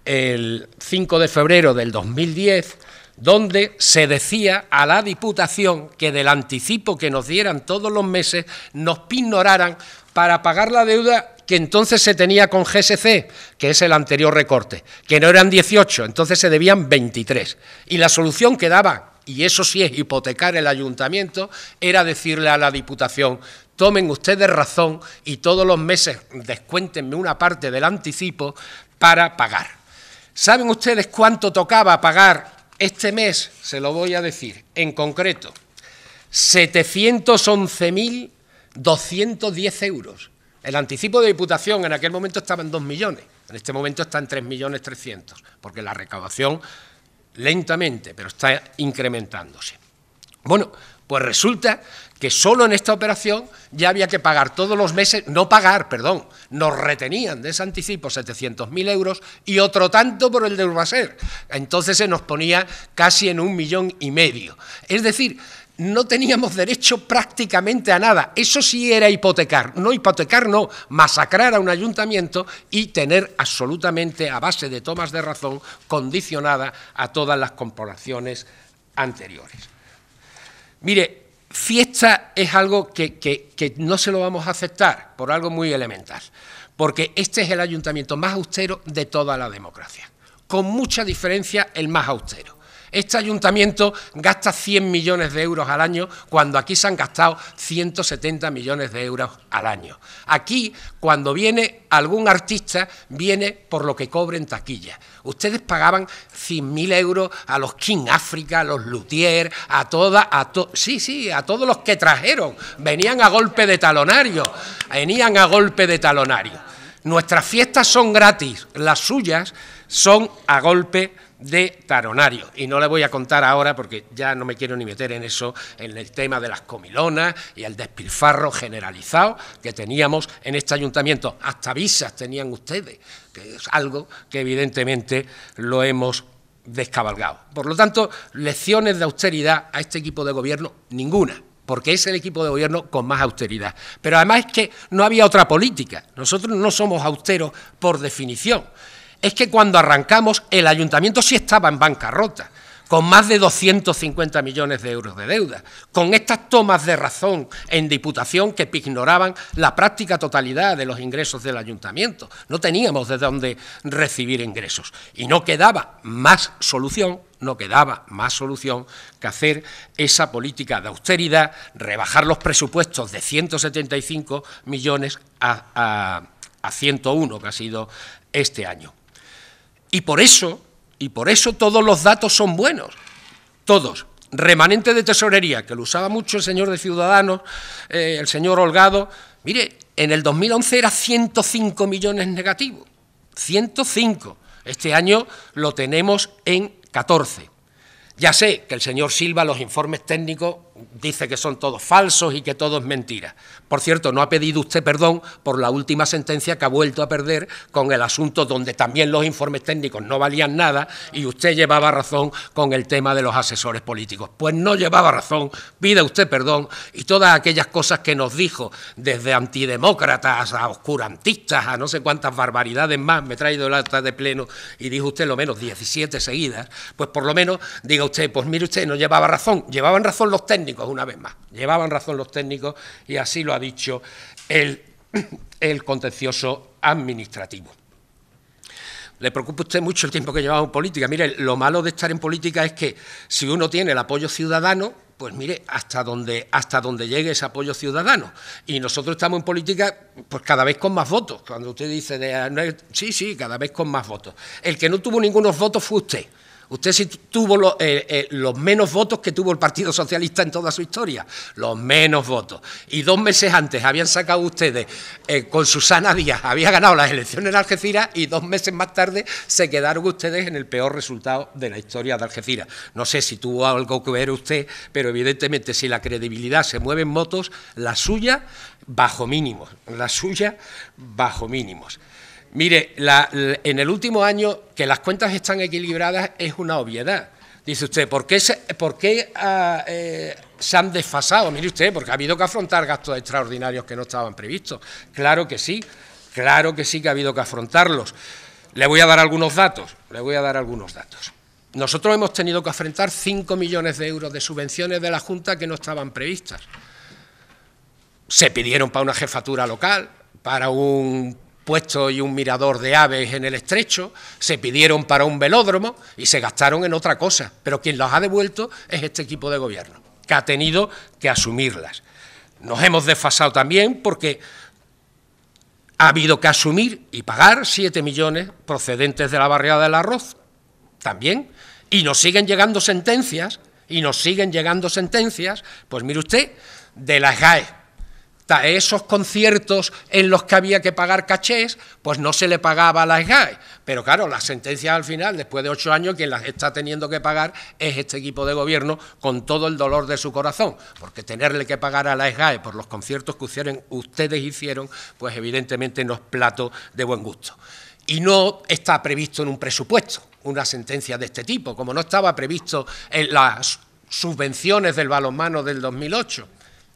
el 5 de febrero del 2010, donde se decía a la Diputación que del anticipo que nos dieran todos los meses nos pignoraran para pagar la deuda que entonces se tenía con GSC, que es el anterior recorte, que no eran 18, entonces se debían 23. Y la solución que daba, y eso sí es hipotecar el ayuntamiento, era decirle a la Diputación, tomen ustedes razón y todos los meses descuéntenme una parte del anticipo para pagar. ¿Saben ustedes cuánto tocaba pagar este mes? Se lo voy a decir, en concreto, 711.210 euros el anticipo de Diputación en aquel momento estaba en 2 millones, en este momento está en 3 millones 300, porque la recaudación lentamente, pero está incrementándose. Bueno, pues resulta que solo en esta operación ya había que pagar todos los meses, no pagar, perdón, nos retenían de ese anticipo 700.000 euros y otro tanto por el de Urbaser. Entonces se nos ponía casi en un millón y medio. Es decir, no teníamos derecho prácticamente a nada. Eso sí era hipotecar. No hipotecar, no, masacrar a un ayuntamiento y tener absolutamente, a base de tomas de razón, condicionada a todas las comparaciones anteriores. Mire, fiesta es algo que, que no se lo vamos a aceptar por algo muy elemental, porque este es el ayuntamiento más austero de toda la democracia, con mucha diferencia el más austero este ayuntamiento gasta 100 millones de euros al año cuando aquí se han gastado 170 millones de euros al año. Aquí, cuando viene algún artista, viene por lo que cobren en taquilla. Ustedes pagaban 100.000 euros a los King África, a los Luthier, a toda, a to sí, sí, a todos los que trajeron. Venían a golpe de talonario, venían a golpe de talonario. Nuestras fiestas son gratis, las suyas son a golpe de taronario. Y no le voy a contar ahora porque ya no me quiero ni meter en eso, en el tema de las comilonas y el despilfarro generalizado que teníamos en este ayuntamiento. Hasta visas tenían ustedes, que es algo que evidentemente lo hemos descabalgado. Por lo tanto, lecciones de austeridad a este equipo de gobierno, ninguna porque es el equipo de gobierno con más austeridad. Pero además es que no había otra política. Nosotros no somos austeros por definición es que cuando arrancamos el ayuntamiento sí estaba en bancarrota, con más de 250 millones de euros de deuda, con estas tomas de razón en Diputación que ignoraban la práctica totalidad de los ingresos del ayuntamiento. No teníamos de dónde recibir ingresos y no quedaba más solución no quedaba más solución que hacer esa política de austeridad, rebajar los presupuestos de 175 millones a 101, que ha sido este año. Y por eso, y por eso todos los datos son buenos, todos. Remanente de tesorería, que lo usaba mucho el señor de Ciudadanos, eh, el señor Holgado. Mire, en el 2011 era 105 millones negativos, 105. Este año lo tenemos en 14. Ya sé que el señor Silva, los informes técnicos, dice que son todos falsos y que todo es mentira. Por cierto, no ha pedido usted perdón por la última sentencia que ha vuelto a perder con el asunto donde también los informes técnicos no valían nada y usted llevaba razón con el tema de los asesores políticos. Pues no llevaba razón, pida usted perdón y todas aquellas cosas que nos dijo desde antidemócratas a oscurantistas a no sé cuántas barbaridades más, me he traído el acta de pleno y dijo usted lo menos 17 seguidas, pues por lo menos diga usted, pues mire usted, no llevaba razón, llevaban razón los técnicos una vez más, llevaban razón los técnicos y así lo ha dicho el, contencioso administrativo. Le preocupa usted mucho el tiempo que llevamos en política. Mire, lo malo de estar en política es que si uno tiene el apoyo ciudadano, pues mire, hasta donde, hasta donde llegue ese apoyo ciudadano. Y nosotros estamos en política, pues cada vez con más votos. Cuando usted dice, ah, sí, sí, cada vez con más votos. El que no tuvo ningunos votos fue usted. Usted sí tuvo eh, eh, los, menos votos que tuvo el Partido Socialista en toda su historia, los menos votos. Y dos meses antes habían sacado ustedes eh, con Susana Díaz, había ganado las elecciones en Algeciras y dos meses más tarde se quedaron ustedes en el peor resultado de la historia de Algeciras. No sé si tuvo algo que ver usted, pero evidentemente si la credibilidad se mueve en votos, la suya bajo mínimos, la suya bajo mínimos. Mire, en el último año que las cuentas están equilibradas es una obviedad. Dice usted, ¿por qué, se, por qué ah, eh, se han desfasado? Mire usted, porque ha habido que afrontar gastos extraordinarios que no estaban previstos. Claro que sí, claro que sí que ha habido que afrontarlos. Le voy a dar algunos datos, le voy a dar algunos datos. Nosotros hemos tenido que afrontar 5 millones de euros de subvenciones de la Junta que no estaban previstas. Se pidieron para una jefatura local, para un puesto y un mirador de aves en el estrecho, se pidieron para un velódromo y se gastaron en otra cosa, pero quien los ha devuelto es este equipo de gobierno, que ha tenido que asumirlas. Nos hemos desfasado también porque ha habido que asumir y pagar 7 millones procedentes de la barriada del arroz, también, y nos siguen llegando sentencias, y nos siguen llegando sentencias, pues mire usted, de las GAE, esos conciertos en los que había que pagar cachés, pues no se le pagaba a la GAE. Pero claro, las sentencias al final, después de ocho años, quien las está teniendo que pagar es este equipo de gobierno con todo el dolor de su corazón. Porque tenerle que pagar a la GAE por los conciertos que ustedes hicieron, pues evidentemente no es plato de buen gusto. Y no está previsto en un presupuesto una sentencia de este tipo, como no estaba previsto en las subvenciones del balonmano del 2008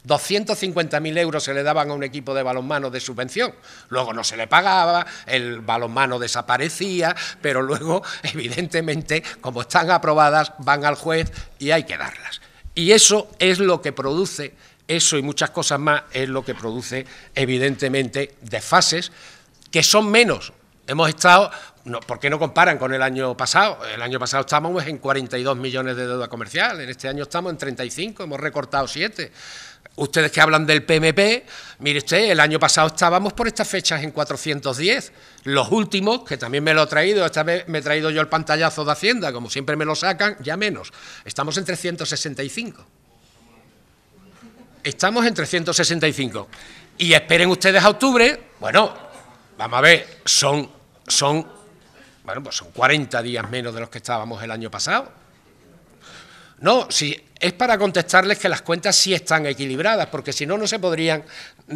250.000 euros se le daban a un equipo de balonmano de subvención. Luego no se le pagaba, el balonmano desaparecía, pero luego, evidentemente, como están aprobadas, van al juez y hay que darlas. Y eso es lo que produce, eso y muchas cosas más, es lo que produce, evidentemente, desfases que son menos. Hemos estado ¿por qué no comparan con el año pasado? El año pasado estábamos en 42 millones de deuda comercial, en este año estamos en 35, hemos recortado 7. Ustedes que hablan del PMP, mire usted, el año pasado estábamos por estas fechas en 410. Los últimos, que también me lo he traído, esta vez me he traído yo el pantallazo de Hacienda, como siempre me lo sacan, ya menos. Estamos en 365. Estamos en 365. Y esperen ustedes a octubre, bueno, vamos a ver, son, son, bueno, pues son 40 días menos de los que estábamos el año pasado. No, si es para contestarles que las cuentas sí están equilibradas, porque si no, no se podrían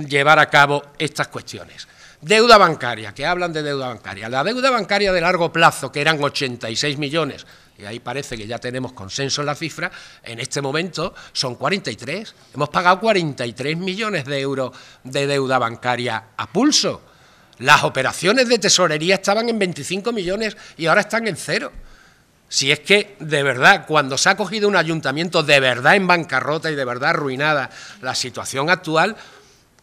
llevar a cabo estas cuestiones. Deuda bancaria, que hablan de deuda bancaria. La deuda bancaria de largo plazo, que eran 86 millones, y ahí parece que ya tenemos consenso en la cifra, en este momento son 43. Hemos pagado 43 millones de euros de deuda bancaria a pulso. Las operaciones de tesorería estaban en 25 millones y ahora están en cero. Si es que, de verdad, cuando se ha cogido un ayuntamiento de verdad en bancarrota y de verdad arruinada, la situación actual,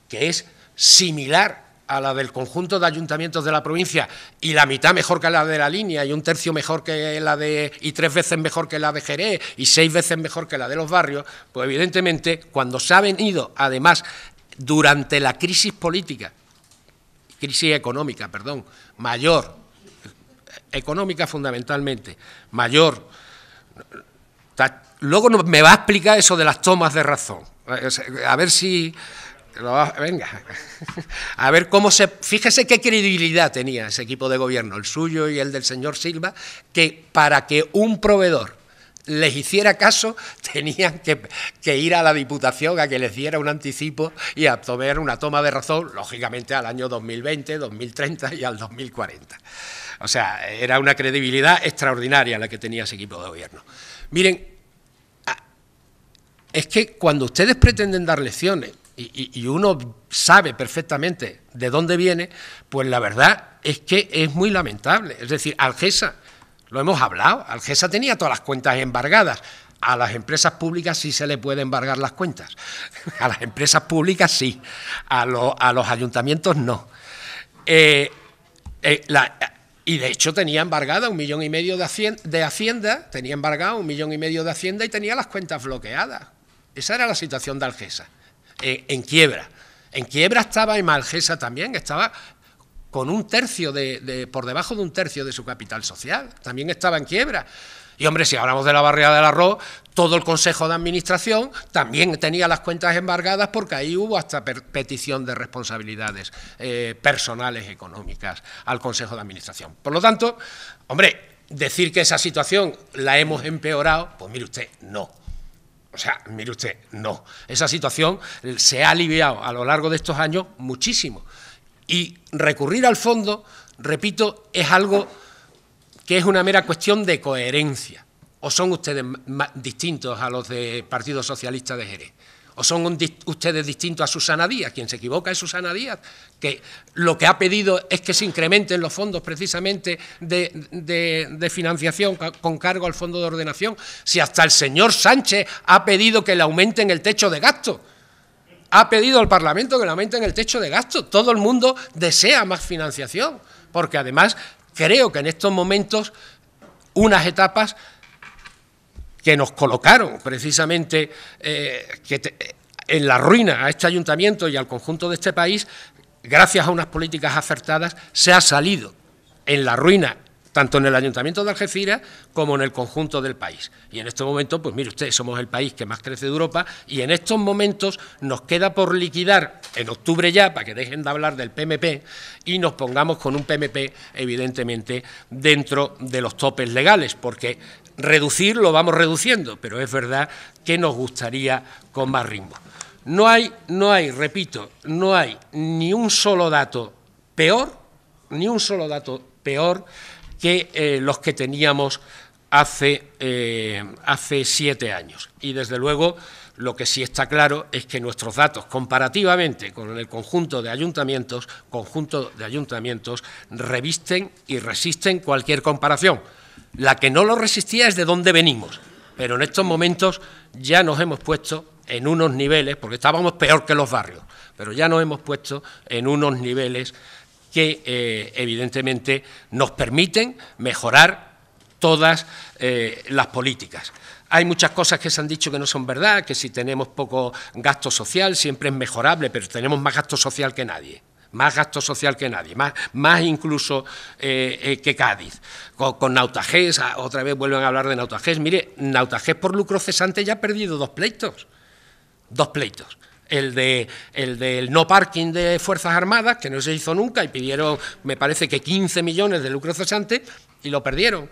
que es similar a la del conjunto de ayuntamientos de la provincia y la mitad mejor que la de la línea y un tercio mejor que la de y tres veces mejor que la de Jerez y seis veces mejor que la de los barrios, pues evidentemente cuando se ha venido además durante la crisis política, crisis económica, perdón, mayor económica fundamentalmente, mayor. Luego me va a explicar eso de las tomas de razón. A ver si... Venga, a ver cómo se... Fíjese qué credibilidad tenía ese equipo de gobierno, el suyo y el del señor Silva, que para que un proveedor les hiciera caso, tenían que, que, ir a la Diputación a que les diera un anticipo y a tomar una toma de razón, lógicamente al año 2020, 2030 y al 2040. O sea, era una credibilidad extraordinaria la que tenía ese equipo de gobierno. Miren, es que cuando ustedes pretenden dar lecciones y, uno sabe perfectamente de dónde viene, pues la verdad es que es muy lamentable. Es decir, Algesa, lo hemos hablado, Algesa tenía todas las cuentas embargadas. A las empresas públicas sí se le puede embargar las cuentas. A las empresas públicas sí. A, los ayuntamientos no. Eh, eh, la, y de hecho tenía embargada un millón y medio de hacienda, de hacienda, tenía un millón y medio de hacienda y tenía las cuentas bloqueadas. Esa era la situación de Algesa, eh, en quiebra. En quiebra estaba en Algesa también, estaba con un tercio de, por debajo de un tercio de su capital social, también estaba en quiebra. Y hombre, si hablamos de la barrera del arroz, todo el Consejo de Administración también tenía las cuentas embargadas porque ahí hubo hasta petición de responsabilidades eh, personales económicas al Consejo de Administración. Por lo tanto, hombre, decir que esa situación la hemos empeorado, pues mire usted, no. O sea, mire usted, no. Esa situación se ha aliviado a lo largo de estos años muchísimo. Y recurrir al fondo, repito, es algo que es una mera cuestión de coherencia. ¿O son ustedes distintos a los del Partido Socialista de Jerez? ¿O son ustedes distintos a Susana Díaz? Quien se equivoca es Susana Díaz, que lo que ha pedido es que se incrementen los fondos precisamente de, de, financiación con cargo al Fondo de Ordenación, si hasta el señor Sánchez ha pedido que le aumenten el techo de gasto. Ha pedido al Parlamento que le aumenten el techo de gasto. Todo el mundo desea más financiación, porque además creo que en estos momentos unas etapas que nos colocaron precisamente eh, eh, en la ruina a este ayuntamiento y al conjunto de este país, gracias a unas políticas acertadas, se ha salido en la ruina tanto en el Ayuntamiento de Algeciras como en el conjunto del país. Y en estos momentos, pues mire ustedes... somos el país que más crece de Europa y en estos momentos nos queda por liquidar en octubre ya, para que dejen de hablar del PMP, y nos pongamos con un PMP, evidentemente, dentro de los topes legales, porque reducir lo vamos reduciendo, pero es verdad que nos gustaría con más ritmo. No hay, no hay, repito, no hay ni un solo dato peor, ni un solo dato peor que eh, los que teníamos hace, eh, hace siete años. Y desde luego lo que sí está claro es que nuestros datos, comparativamente con el conjunto de ayuntamientos, conjunto de ayuntamientos, revisten y resisten cualquier comparación. La que no lo resistía es de dónde venimos, pero en estos momentos ya nos hemos puesto en unos niveles, porque estábamos peor que los barrios, pero ya nos hemos puesto en unos niveles que eh, evidentemente nos permiten mejorar todas eh, las políticas. Hay muchas cosas que se han dicho que no son verdad, que si tenemos poco gasto social siempre es mejorable, pero tenemos más gasto social que nadie más gasto social que nadie, más, incluso eh, que Cádiz. Con, con, ah, otra vez vuelven a hablar de Nautagés. Mire, Nautagés por lucro cesante ya ha perdido dos pleitos. Dos pleitos el de el del no parking de Fuerzas Armadas, que no se hizo nunca y pidieron, me parece que 15 millones de lucro cesante y lo perdieron.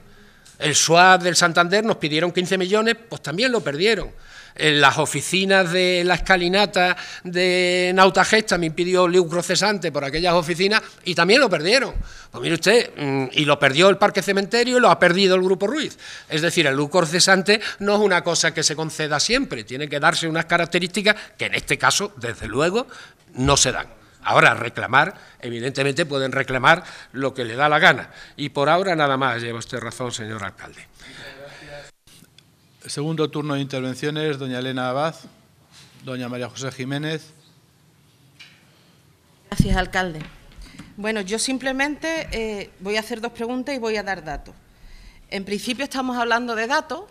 El SWAT del Santander nos pidieron 15 millones, pues también lo perdieron las oficinas de la escalinata de Nauta Gesta me impidió lucro Cesante por aquellas oficinas y también lo perdieron. Pues mire usted, mm, y lo perdió el Parque Cementerio y lo ha perdido el Grupo Ruiz. Es decir, el lucro Cesante no es una cosa que se conceda siempre, tiene que darse unas características que en este caso, desde luego, no se dan. Ahora, reclamar, evidentemente pueden reclamar lo que le da la gana. Y por ahora nada más, lleva usted razón, señor alcalde segundo turno de intervenciones, doña Elena Abad, doña María José Jiménez. Gracias, alcalde. Bueno, yo simplemente eh, voy a hacer dos preguntas y voy a dar datos. En principio estamos hablando de datos,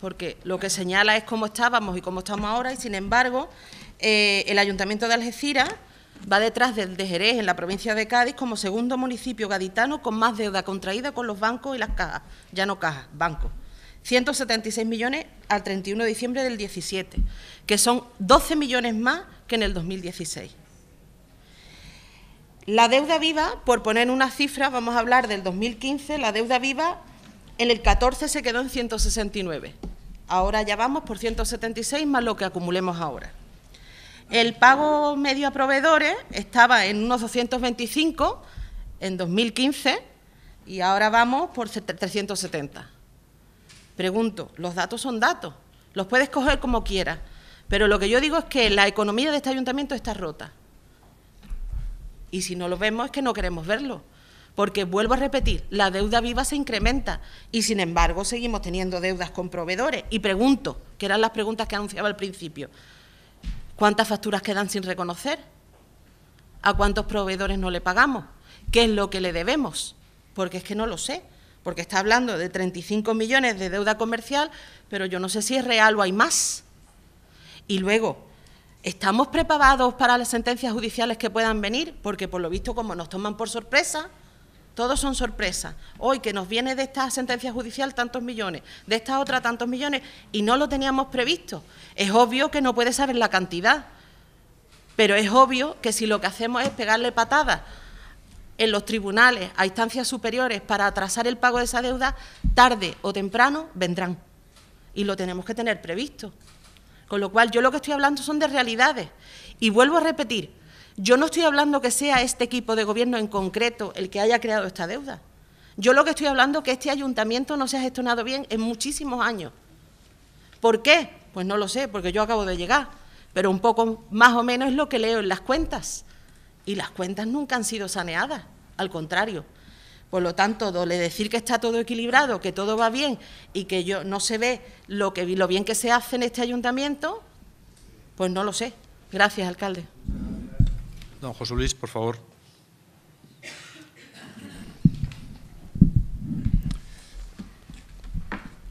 porque lo que señala es cómo estábamos y cómo estamos ahora, y sin embargo, eh, el Ayuntamiento de Algeciras va detrás del de Jerez, en la provincia de Cádiz, como segundo municipio gaditano con más deuda contraída con los bancos y las cajas, ya no cajas, bancos. 176 millones al 31 de diciembre del 17, que son 12 millones más que en el 2016. La deuda viva, por poner una cifra, vamos a hablar del 2015, la deuda viva en el 14 se quedó en 169. Ahora ya vamos por 176 más lo que acumulemos ahora. El pago medio a proveedores estaba en unos 225 en 2015 y ahora vamos por 370. Pregunto, los datos son datos, los puedes coger como quieras, pero lo que yo digo es que la economía de este ayuntamiento está rota. Y si no lo vemos es que no queremos verlo. Porque vuelvo a repetir, la deuda viva se incrementa y sin embargo seguimos teniendo deudas con proveedores. Y pregunto, que eran las preguntas que anunciaba al principio, ¿cuántas facturas quedan sin reconocer? ¿A cuántos proveedores no le pagamos? ¿Qué es lo que le debemos? Porque es que no lo sé porque está hablando de 35 millones de deuda comercial, pero yo no sé si es real o hay más. Y luego, ¿estamos preparados para las sentencias judiciales que puedan venir? Porque por lo visto, como nos toman por sorpresa, todos son sorpresas. Hoy que nos viene de esta sentencia judicial tantos millones, de esta otra tantos millones, y no lo teníamos previsto. Es obvio que no puede saber la cantidad, pero es obvio que si lo que hacemos es pegarle patadas en los tribunales a instancias superiores para atrasar el pago de esa deuda, tarde o temprano vendrán. Y lo tenemos que tener previsto. Con lo cual, yo lo que estoy hablando son de realidades. Y vuelvo a repetir, yo no estoy hablando que sea este equipo de gobierno en concreto el que haya creado esta deuda. Yo lo que estoy hablando es que este ayuntamiento no se ha gestionado bien en muchísimos años. ¿Por qué? Pues no lo sé, porque yo acabo de llegar, pero un poco más o menos es lo que leo en las cuentas y las cuentas nunca han sido saneadas, al contrario. Por lo tanto, dole decir que está todo equilibrado, que todo va bien y que yo no se ve lo, que, lo bien que se hace en este ayuntamiento, pues no lo sé. Gracias, alcalde. Don José Luis, por favor.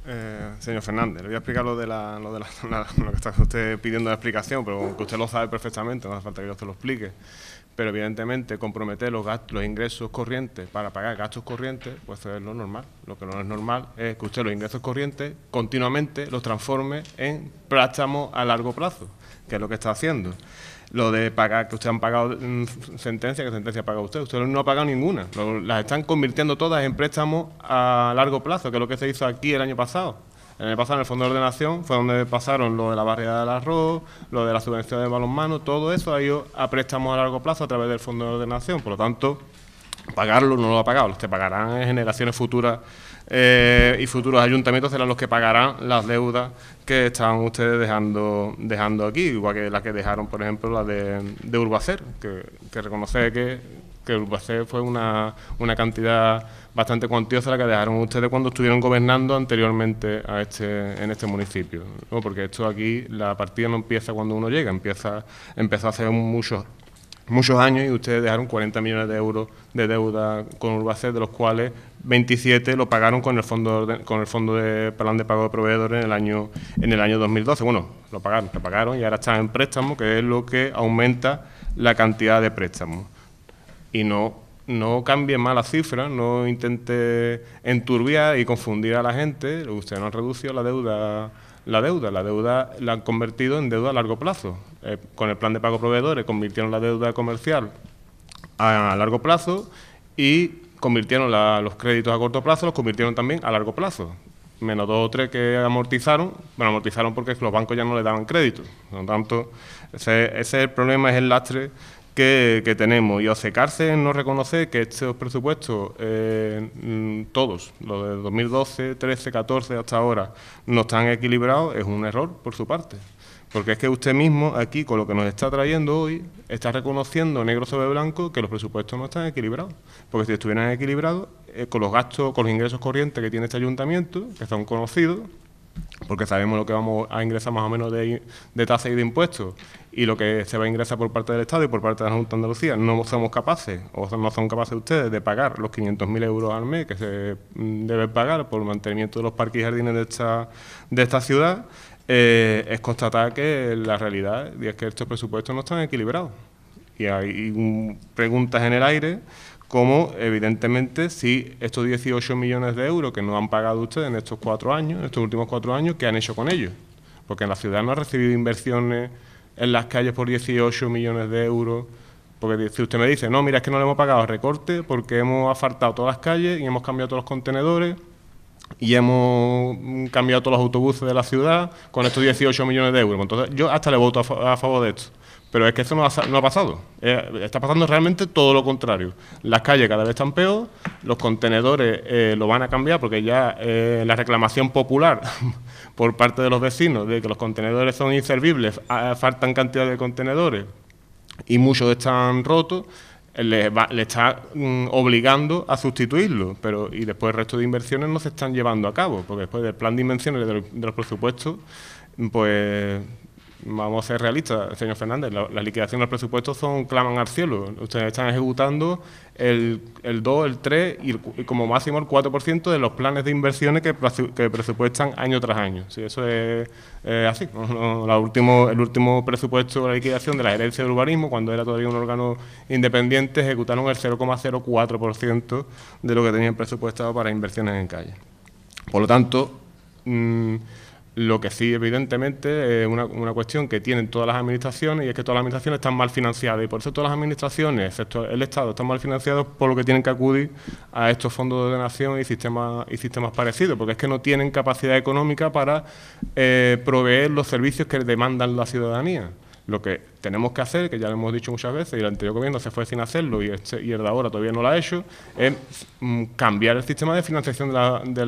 Eh, señor Fernández, le voy a explicar lo de, la, lo, de lo que está usted pidiendo la explicación, pero que usted lo sabe perfectamente, no hace falta que yo te lo explique pero evidentemente comprometer los, gastos, los ingresos corrientes para pagar gastos corrientes, pues eso es lo normal. Lo que no es normal es que usted los ingresos corrientes continuamente los transforme en préstamos a largo plazo, que es lo que está haciendo. Lo de pagar, que usted han pagado mm, sentencia, que sentencia ha pagado usted? Usted no ha pagado ninguna. las están convirtiendo todas en préstamos a largo plazo, que es lo que se hizo aquí el año pasado. En el pasado, el Fondo de Ordenación, fue donde pasaron lo de la barrera del arroz, lo de la subvención de balonmano, todo eso ha ido a préstamos a largo plazo a través del Fondo de Ordenación. Por lo tanto, pagarlo no lo ha pagado, los que pagarán en generaciones futuras eh, y futuros ayuntamientos serán los que pagarán las deudas que estaban ustedes dejando, dejando aquí, igual que las que dejaron, por ejemplo, la de, Urbacer, que, reconoce que, que Urbacer fue una, una cantidad bastante cuantiosa la que dejaron ustedes cuando estuvieron gobernando anteriormente a este, en este municipio. ¿no? Porque esto aquí, la partida no empieza cuando uno llega, empieza, empezó hace muchos muchos años y ustedes dejaron 40 millones de euros de deuda con Urbacet, de los cuales 27 lo pagaron con el fondo de, con el fondo de plan de pago de proveedores en el año en el año 2012. Bueno, lo pagaron, lo pagaron y ahora están en préstamo, que es lo que aumenta la cantidad de préstamos y no no cambie más las cifras, no intente enturbiar y confundir a la gente. Usted no ha reducido la deuda, la deuda, la deuda la han convertido en deuda a largo plazo. Eh, con el plan de pago proveedores convirtieron la deuda comercial a, largo plazo y convirtieron los créditos a corto plazo, los convirtieron también a largo plazo. Menos dos o tres que amortizaron, bueno, amortizaron porque los bancos ya no le daban crédito. Por lo tanto, ese, es el problema, es el lastre que, tenemos. Y acercarse no reconocer que estos presupuestos, eh, todos, los de 2012, 13, 14 hasta ahora, no están equilibrados, es un error por su parte. Porque es que usted mismo, aquí, con lo que nos está trayendo hoy, está reconociendo negro sobre blanco que los presupuestos no están equilibrados. Porque si estuvieran equilibrados, eh, con los gastos, con los ingresos corrientes que tiene este ayuntamiento, que son conocidos, porque sabemos lo que vamos a ingresar más o menos de, tasas y de impuestos y lo que se va a ingresar por parte del Estado y por parte de la Junta de Andalucía, no somos capaces, o no son capaces ustedes, de pagar los 500.000 euros al mes que se mm, debe pagar por el mantenimiento de los parques y jardines de esta, de esta ciudad, eh, es constatar que la realidad es que estos presupuestos no están equilibrados. Y hay preguntas en el aire como evidentemente si estos 18 millones de euros que no han pagado ustedes en estos cuatro años, en estos últimos cuatro años, ¿qué han hecho con ellos? Porque en la ciudad no ha recibido inversiones en las calles por 18 millones de euros. Porque si usted me dice, no, mira, es que no le hemos pagado recorte porque hemos asfaltado todas las calles y hemos cambiado todos los contenedores y hemos mm, cambiado todos los autobuses de la ciudad con estos 18 millones de euros. Pues entonces, yo hasta le voto a favor de esto pero es que eso no ha, pasado. Eh, está pasando realmente todo lo contrario. Las calles cada vez están peor, los contenedores eh, lo van a cambiar porque ya eh, la reclamación popular por parte de los vecinos de que los contenedores son inservibles, ah, faltan cantidad de contenedores y muchos están rotos, le, está mm, obligando a sustituirlos. pero y después el resto de inversiones no se están llevando a cabo, porque después del plan de inversiones de los presupuestos, pues vamos a ser realistas, señor Fernández, la, liquidación los presupuestos son claman al cielo. Ustedes están ejecutando el, 2, el 3 y, como máximo el 4% de los planes de inversiones que, presupuestan año tras año. Si eso es así. La último, el último presupuesto de la liquidación de la herencia del urbanismo, cuando era todavía un órgano independiente, ejecutaron el 0,04% de lo que tenían presupuestado para inversiones en calle. Por lo tanto, mm, lo que sí, evidentemente, es una, cuestión que tienen todas las administraciones y es que todas las administraciones están mal financiadas. Y por eso todas las administraciones, excepto el Estado, están mal financiadas, por lo que tienen que acudir a estos fondos de donación y sistemas, y sistemas parecidos, porque es que no tienen capacidad económica para eh, proveer los servicios que demandan la ciudadanía. Lo que tenemos que hacer, que ya lo hemos dicho muchas veces, y el anterior gobierno se fue sin hacerlo y, este, y el de ahora todavía no lo ha hecho, es mm, cambiar el sistema de financiación de,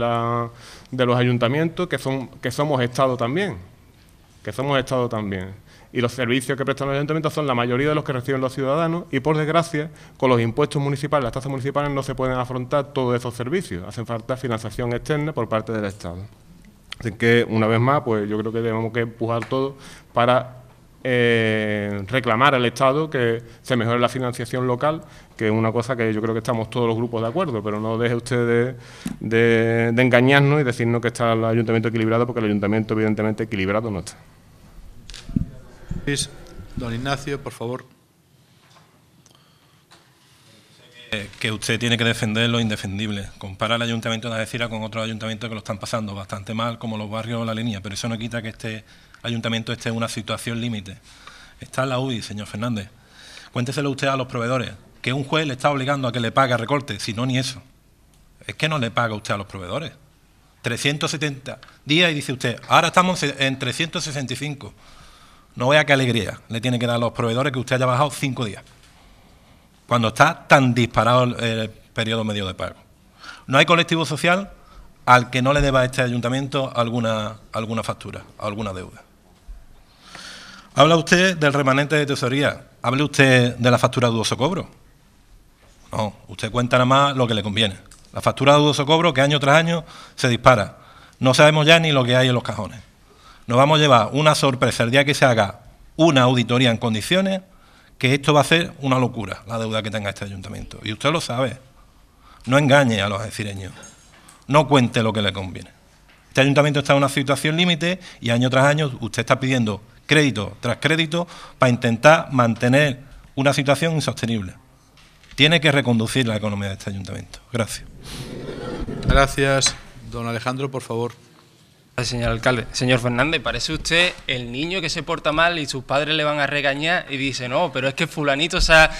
los ayuntamientos, que, son, que somos Estado también, que somos Estado también. Y los servicios que prestan los ayuntamientos son la mayoría de los que reciben los ciudadanos y, por desgracia, con los impuestos municipales, las tasas municipales, no se pueden afrontar todos esos servicios. Hacen falta financiación externa por parte del Estado. Así que, una vez más, pues yo creo que debemos que empujar todo para eh, reclamar al Estado que se mejore la financiación local, que es una cosa que yo creo que estamos todos los grupos de acuerdo, pero no deje usted de, engañarnos y decirnos que está el ayuntamiento equilibrado, porque el ayuntamiento evidentemente equilibrado no está. Don Ignacio, por favor. Eh, que usted tiene que defender lo indefendible. Compara el ayuntamiento de Algeciras con otros ayuntamientos que lo están pasando bastante mal, como los barrios o la línea, pero eso no quita que esté ayuntamiento esté es una situación límite. Está la UBI, señor Fernández. Cuénteselo usted a los proveedores, que un juez le está obligando a que le pague recorte, si no, ni eso. Es que no le paga usted a los proveedores. 370 días y dice usted, ahora estamos en 365. No vea qué alegría le tiene que dar a los proveedores que usted haya bajado cinco días, cuando está tan disparado el, periodo medio de pago. No hay colectivo social al que no le deba este ayuntamiento alguna, alguna factura, alguna deuda. Habla usted del remanente de tesoría, Hable usted de la factura de dudoso cobro. No, usted cuenta nada más lo que le conviene. La factura de dudoso cobro que año tras año se dispara. No sabemos ya ni lo que hay en los cajones. Nos vamos a llevar una sorpresa el día que se haga una auditoría en condiciones, que esto va a ser una locura, la deuda que tenga este ayuntamiento. Y usted lo sabe. No engañe a los alcireños. No cuente lo que le conviene. Este ayuntamiento está en una situación límite y año tras año usted está pidiendo crédito tras crédito, para intentar mantener una situación insostenible. Tiene que reconducir la economía de este ayuntamiento. Gracias. Gracias, don Alejandro, por favor. Señor alcalde, señor Fernández, parece usted el niño que se porta mal y sus padres le van a regañar y dice, no, pero es que fulanito se ha,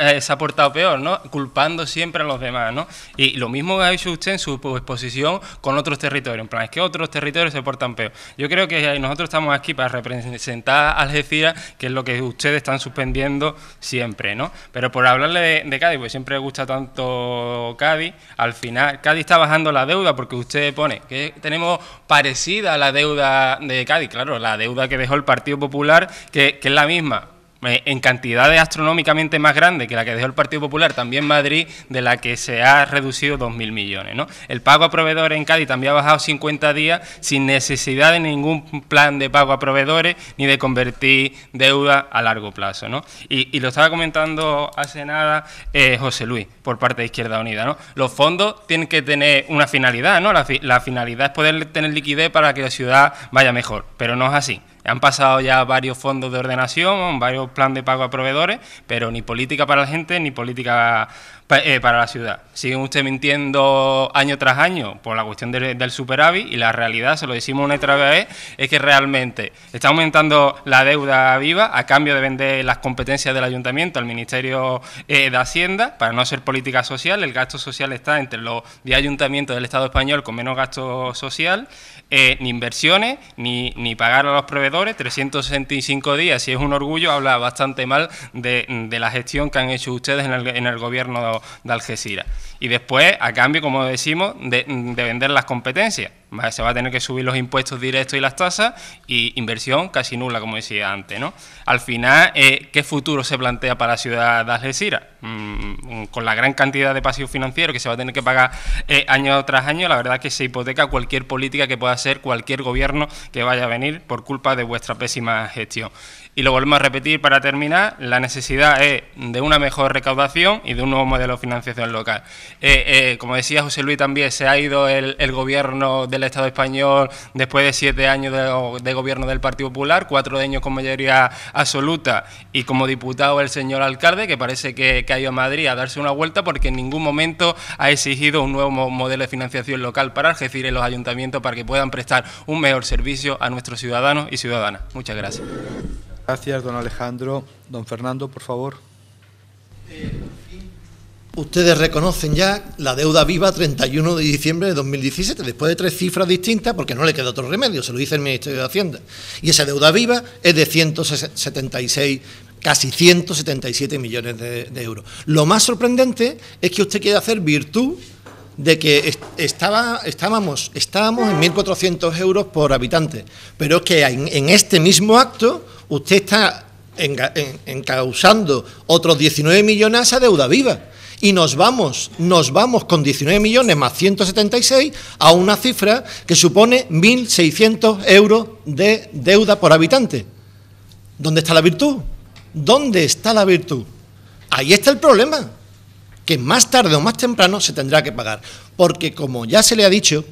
eh, portado peor, ¿no? Culpando siempre a los demás, ¿no? Y lo mismo ha hecho usted en su exposición con otros territorios, en plan, es que otros territorios se portan peor. Yo creo que eh, nosotros estamos aquí para representar a Algeciras, que es lo que ustedes están suspendiendo siempre, ¿no? Pero por hablarle de, Cádiz, pues siempre le gusta tanto Cádiz, al final Cádiz está bajando la deuda porque usted pone que tenemos parecidos parecida a la deuda de Cádiz, claro, la deuda que dejó el Partido Popular, que, que es la misma eh, en cantidades astronómicamente más grandes que la que dejó el Partido Popular, también Madrid, de la que se ha reducido 2.000 millones. ¿no? El pago a proveedores en Cádiz también ha bajado 50 días sin necesidad de ningún plan de pago a proveedores ni de convertir deuda a largo plazo. ¿no? Y, lo estaba comentando hace nada eh, José Luis, por parte de Izquierda Unida. ¿no? Los fondos tienen que tener una finalidad, ¿no? la finalidad es poder tener liquidez para que la ciudad vaya mejor, pero no es así. Han pasado ya varios fondos de ordenación, varios planes de pago a proveedores, pero ni política para la gente ni política eh, para la ciudad. Siguen usted mintiendo año tras año por la cuestión del superávit y la realidad, se lo decimos una y otra vez, es que realmente está aumentando la deuda viva a cambio de vender las competencias del ayuntamiento al Ministerio eh, de Hacienda para no hacer política social. El gasto social está entre los de ayuntamientos del Estado español con menos gasto social, eh, ni inversiones, ni, ni pagar a los proveedores. 365 días, si es un orgullo, habla bastante mal de, de la gestión que han hecho ustedes en el, en el gobierno de Algeciras. Y después, a cambio, como decimos, de, vender las competencias. Se va a tener que subir los impuestos directos y las tasas y inversión casi nula, como decía antes. ¿no? Al final, eh, ¿qué futuro se plantea para la ciudad de Algeciras? Mm, mm, con la gran cantidad de pasivo financiero que se va a tener que pagar eh, año tras año, la verdad es que se hipoteca cualquier política que pueda hacer cualquier gobierno que vaya a venir por culpa de vuestra pésima gestión. Y lo volvemos a repetir para terminar, la necesidad es de una mejor recaudación y de un nuevo modelo de financiación local. Eh, eh, como decía José Luis también, se ha ido el, gobierno del Estado español después de siete años de, gobierno del Partido Popular, cuatro años con mayoría absoluta y como diputado el señor alcalde, que parece que, que ha ido a Madrid a darse una vuelta porque en ningún momento ha exigido un nuevo modelo de financiación local para Algeciras y los ayuntamientos para que puedan prestar un mejor servicio a nuestros ciudadanos y ciudadanas. Muchas gracias. Gracias, don Alejandro. Don Fernando, por favor. Ustedes reconocen ya la deuda viva 31 de diciembre de 2017, después de tres cifras distintas, porque no le queda otro remedio, se lo dice el Ministerio de Hacienda. Y esa deuda viva es de 176, casi 177 millones de, euros. Lo más sorprendente es que usted quiere hacer virtud de que estaba, estábamos, estábamos en 1.400 euros por habitante, pero es que en, este mismo acto usted está encausando otros 19 millones a deuda viva. Y nos vamos, nos vamos con 19 millones más 176 a una cifra que supone 1.600 euros de deuda por habitante. ¿Dónde está la virtud? ¿Dónde está la virtud? Ahí está el problema más tarde o más temprano se tendrá que pagar. Porque como ya se le ha dicho,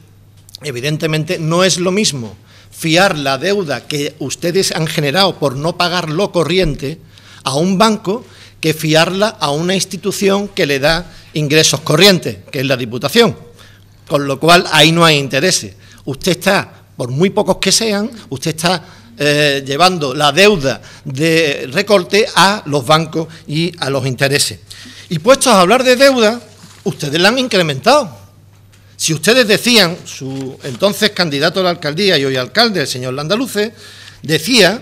evidentemente no es lo mismo fiar la deuda que ustedes han generado por no pagar lo corriente a un banco que fiarla a una institución que le da ingresos corrientes, que es la Diputación. Con lo cual ahí no hay intereses. Usted está, por muy pocos que sean, usted está eh, llevando la deuda de recorte a los bancos y a los intereses. Y puestos a hablar de deuda, ustedes la han incrementado. Si ustedes decían, su entonces candidato a la alcaldía y hoy alcalde, el señor Landaluce, decía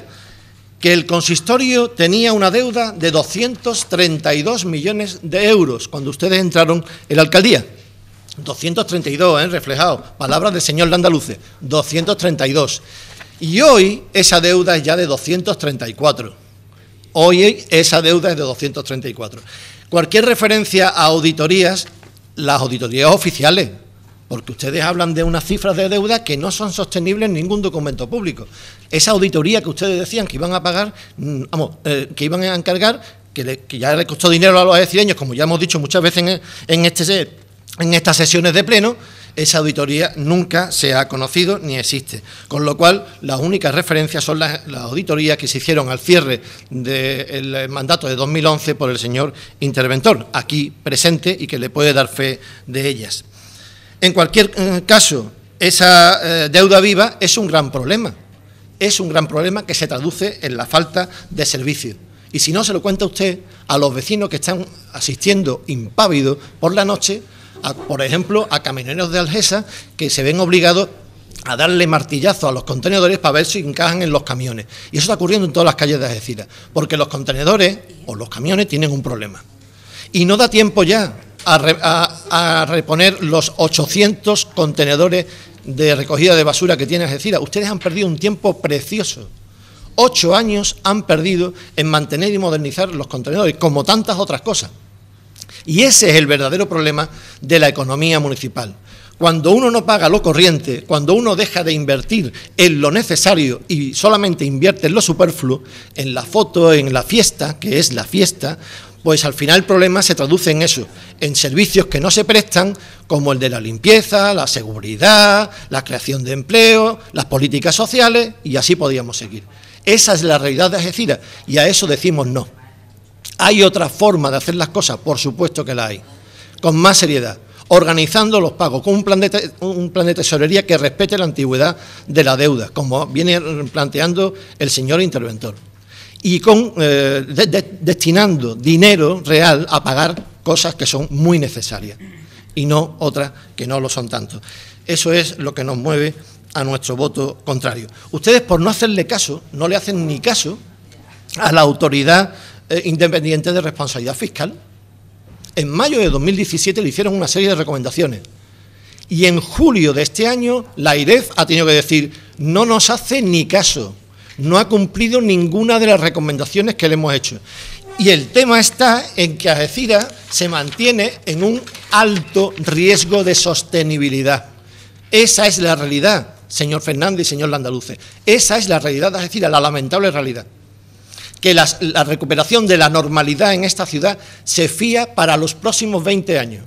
que el consistorio tenía una deuda de 232 millones de euros cuando ustedes entraron en la alcaldía. 232, ¿eh? reflejado, palabras del señor Landaluce, 232. Y hoy esa deuda es ya de 234. Hoy esa deuda es de 234. Cualquier referencia a auditorías, las auditorías oficiales, porque ustedes hablan de unas cifras de deuda que no son sostenibles en ningún documento público. Esa auditoría que ustedes decían que iban a pagar, mm, vamos, eh, que iban a encargar, que, ya le costó dinero a los decideños, como ya hemos dicho muchas veces en, en este estas sesiones de pleno, esa auditoría nunca se ha conocido ni existe. Con lo cual, las únicas referencias son las, auditorías que se hicieron al cierre del mandato de 2011 por el señor interventor, aquí presente y que le puede dar fe de ellas. En cualquier eh, caso, esa eh, deuda viva es un gran problema. Es un gran problema que se traduce en la falta de servicio. Y si no se lo cuenta usted a los vecinos que están asistiendo impávidos por la noche por ejemplo, a camioneros de Algesa que se ven obligados a darle martillazo a los contenedores para ver si encajan en los camiones. Y eso está ocurriendo en todas las calles de Algeciras, porque los contenedores o los camiones tienen un problema. Y no da tiempo ya a, a reponer los 800 contenedores de recogida de basura que tiene Algeciras. Ustedes han perdido un tiempo precioso. Ocho años han perdido en mantener y modernizar los contenedores, como tantas otras cosas. Y ese es el verdadero problema de la economía municipal. Cuando uno no paga lo corriente, cuando uno deja de invertir en lo necesario y solamente invierte en lo superfluo, en la foto, en la fiesta, que es la fiesta, pues al final el problema se traduce en eso, en servicios que no se prestan, como el de la limpieza, la seguridad, la creación de empleo, las políticas sociales, y así podíamos seguir. Esa es la realidad de Ajecira, y a eso decimos no. ¿Hay otra forma de hacer las cosas? Por supuesto que la hay. Con más seriedad. Organizando los pagos, con un plan, de, un plan de tesorería que respete la antigüedad de la deuda, como viene planteando el señor interventor. Y con, eh, destinando dinero real a pagar cosas que son muy necesarias y no otras que no lo son tanto. Eso es lo que nos mueve a nuestro voto contrario. Ustedes, por no hacerle caso, no le hacen ni caso a la autoridad eh, independiente de responsabilidad fiscal. En mayo de 2017 le hicieron una serie de recomendaciones y en julio de este año la IREF ha tenido que decir no nos hace ni caso, no ha cumplido ninguna de las recomendaciones que le hemos hecho. Y el tema está en que Ajecira se mantiene en un alto riesgo de sostenibilidad. Esa es la realidad, señor Fernández y señor Landaluce. Esa es la realidad de Ajecira la lamentable realidad que la recuperación de la normalidad en esta ciudad se fía para los próximos 20 años.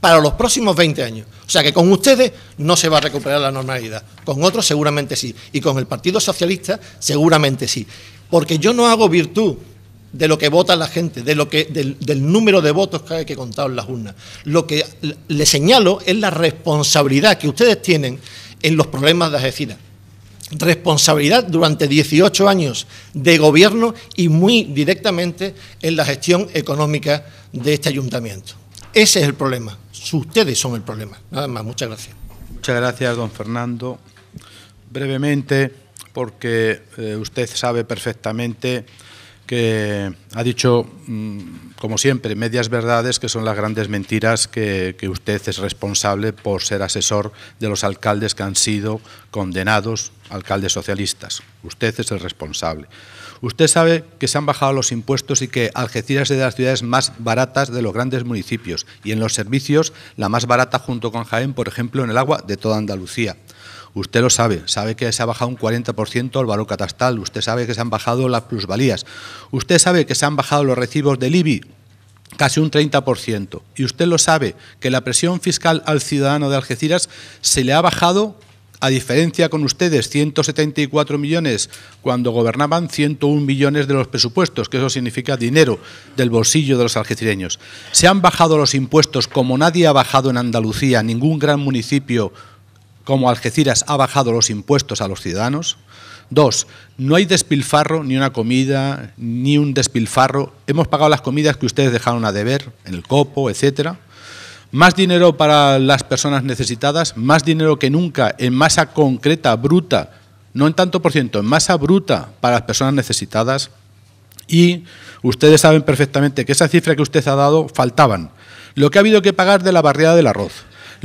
Para los próximos 20 años. O sea que con ustedes no se va a recuperar la normalidad. Con otros seguramente sí. Y con el Partido Socialista seguramente sí. Porque yo no hago virtud de lo que vota la gente, de lo que, del, número de votos que hay que contar en las urnas. Lo que le señalo es la responsabilidad que ustedes tienen en los problemas de ciudad responsabilidad durante 18 años de gobierno y muy directamente en la gestión económica de este ayuntamiento. Ese es el problema. Ustedes son el problema. Nada más. Muchas gracias. Muchas gracias, don Fernando. Brevemente, porque eh, usted sabe perfectamente que ha dicho, mm, como siempre, medias verdades que son las grandes mentiras que, usted es responsable por ser asesor de los alcaldes que han sido condenados, alcaldes socialistas. Usted es el responsable. Usted sabe que se han bajado los impuestos y que Algeciras es de las ciudades más baratas de los grandes municipios y en los servicios la más barata junto con Jaén, por ejemplo, en el agua de toda Andalucía. Usted lo sabe, sabe que se ha bajado un 40% el valor catastral, usted sabe que se han bajado las plusvalías, usted sabe que se han bajado los recibos del IBI casi un 30%, y usted lo sabe que la presión fiscal al ciudadano de Algeciras se le ha bajado a diferencia con ustedes, 174 millones cuando gobernaban, 101 millones de los presupuestos, que eso significa dinero del bolsillo de los algecireños. Se han bajado los impuestos como nadie ha bajado en Andalucía, ningún gran municipio como Algeciras ha bajado los impuestos a los ciudadanos. Dos, no hay despilfarro, ni una comida, ni un despilfarro. Hemos pagado las comidas que ustedes dejaron a deber, en el copo, etcétera. Más dinero para las personas necesitadas, más dinero que nunca, en masa concreta, bruta, no en tanto por ciento, en masa bruta para las personas necesitadas. Y ustedes saben perfectamente que esa cifra que usted ha dado faltaban. Lo que ha habido que pagar de la barriada del arroz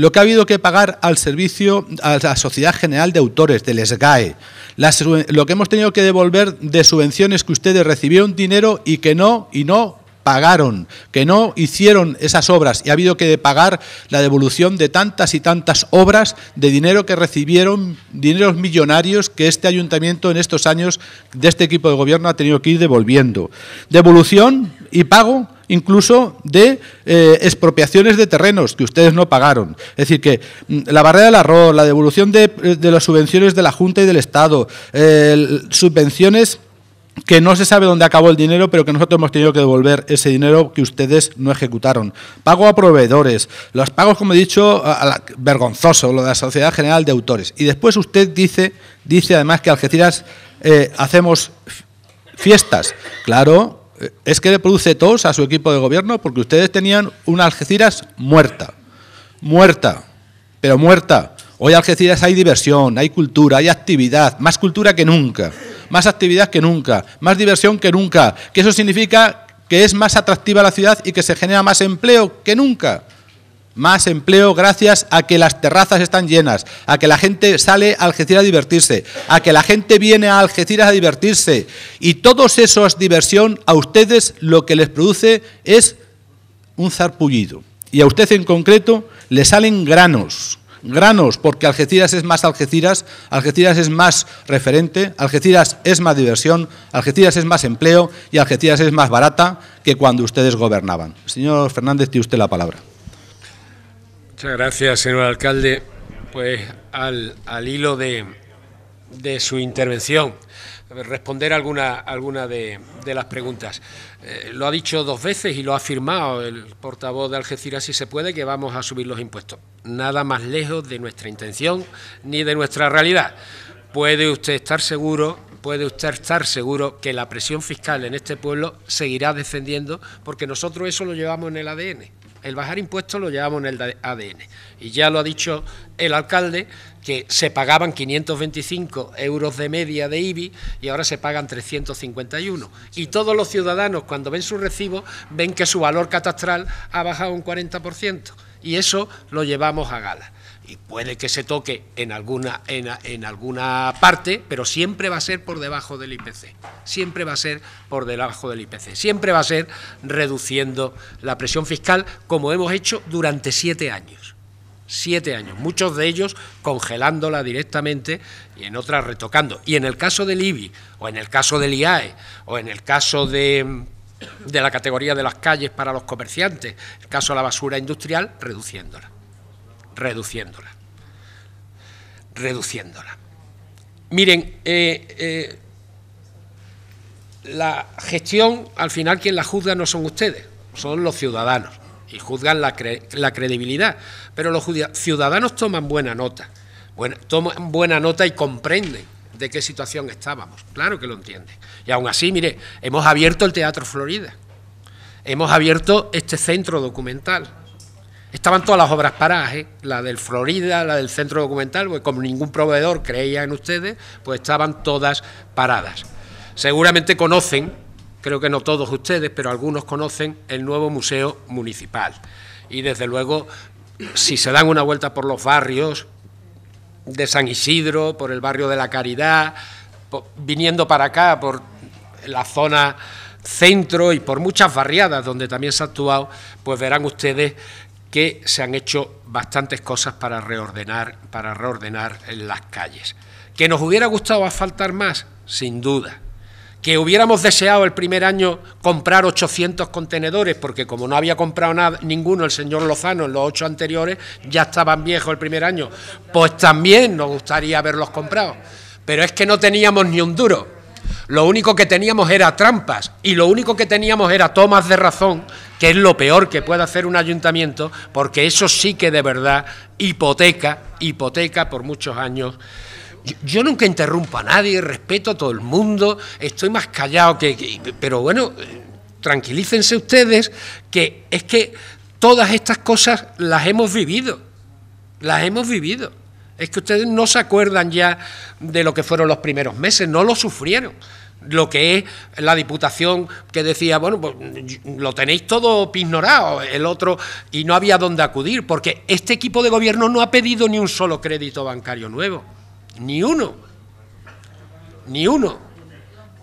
lo que ha habido que pagar al servicio, a la Sociedad General de Autores, del SGAE, lo que hemos tenido que devolver de subvenciones que ustedes recibieron dinero y que no, y no pagaron, que no hicieron esas obras y ha habido que pagar la devolución de tantas y tantas obras de dinero que recibieron, dineros millonarios que este ayuntamiento en estos años de este equipo de gobierno ha tenido que ir devolviendo. Devolución y pago incluso de eh, expropiaciones de terrenos que ustedes no pagaron. Es decir, que mm, la barrera del arroz, la devolución de, las subvenciones de la Junta y del Estado, eh, subvenciones que no se sabe dónde acabó el dinero, pero que nosotros hemos tenido que devolver ese dinero que ustedes no ejecutaron. Pago a proveedores, los pagos, como he dicho, a la, vergonzoso, lo de la Sociedad General de Autores. Y después usted dice, dice además que Algeciras eh, hacemos fiestas. Claro, es que le produce tos a su equipo de gobierno porque ustedes tenían una Algeciras muerta, muerta, pero muerta. Hoy Algeciras hay diversión, hay cultura, hay actividad, más cultura que nunca, más actividad que nunca, más diversión que nunca, que eso significa que es más atractiva la ciudad y que se genera más empleo que nunca. Más empleo gracias a que las terrazas están llenas, a que la gente sale a Algeciras a divertirse, a que la gente viene a Algeciras a divertirse. Y todos esos diversión a ustedes lo que les produce es un zarpullido. Y a usted en concreto le salen granos, granos, porque Algeciras es más Algeciras, Algeciras es más referente, Algeciras es más diversión, Algeciras es más empleo y Algeciras es más barata que cuando ustedes gobernaban. Señor Fernández, tiene usted la palabra. Muchas gracias, señor alcalde. Pues al, al hilo de, de su intervención, responder alguna, alguna de, las preguntas. Eh, lo ha dicho dos veces y lo ha afirmado el portavoz de Algeciras, si se puede, que vamos a subir los impuestos. Nada más lejos de nuestra intención ni de nuestra realidad. Puede usted estar seguro, puede usted estar seguro que la presión fiscal en este pueblo seguirá descendiendo porque nosotros eso lo llevamos en el ADN el bajar impuestos lo llevamos en el ADN. Y ya lo ha dicho el alcalde, que se pagaban 525 euros de media de IBI y ahora se pagan 351. Y todos los ciudadanos, cuando ven su recibo, ven que su valor catastral ha bajado un 40%. Y eso lo llevamos a gala y puede que se toque en alguna, en, alguna parte, pero siempre va a ser por debajo del IPC, siempre va a ser por debajo del IPC, siempre va a ser reduciendo la presión fiscal como hemos hecho durante siete años. Siete años, muchos de ellos congelándola directamente y en otras retocando. Y en el caso del IBI, o en el caso del IAE, o en el caso de, de la categoría de las calles para los comerciantes, el caso de la basura industrial, reduciéndola reduciéndola. Reduciéndola. Miren, eh, eh, la gestión, al final quien la juzga no son ustedes, son los ciudadanos, y juzgan la, credibilidad, pero los ciudadanos toman buena nota, toman buena nota y comprenden de qué situación estábamos, claro que lo entienden. Y aún así, mire, hemos abierto el Teatro Florida, hemos abierto este centro documental, Estaban todas las obras paradas, ¿eh? la del Florida, la del Centro Documental, porque como ningún proveedor creía en ustedes, pues estaban todas paradas. Seguramente conocen, creo que no todos ustedes, pero algunos conocen el nuevo Museo Municipal. Y desde luego, si se dan una vuelta por los barrios de San Isidro, por el barrio de la Caridad, viniendo para acá, por la zona centro y por muchas barriadas donde también se ha actuado, pues verán ustedes que se han hecho bastantes cosas para reordenar, para reordenar las calles. ¿Que nos hubiera gustado asfaltar más? Sin duda. ¿Que hubiéramos deseado el primer año comprar 800 contenedores? Porque como no había comprado ninguno el señor Lozano en los ocho anteriores, ya estaban viejos el primer año. Pues también nos gustaría haberlos comprado. Pero es que no teníamos ni un duro. Lo único que teníamos era trampas y lo único que teníamos era tomas de razón que es lo peor que puede hacer un ayuntamiento, porque eso sí que de verdad hipoteca, hipoteca por muchos años. Yo, nunca interrumpo a nadie, respeto a todo el mundo, estoy más callado que... que pero bueno, eh, tranquilícense ustedes, que es que todas estas cosas las hemos vivido, las hemos vivido. Es que ustedes no se acuerdan ya de lo que fueron los primeros meses, no lo sufrieron lo que es la Diputación que decía, bueno, pues lo tenéis todo pignorado, el otro, y no había dónde acudir, porque este equipo de gobierno no ha pedido ni un solo crédito bancario nuevo, ni uno, ni uno.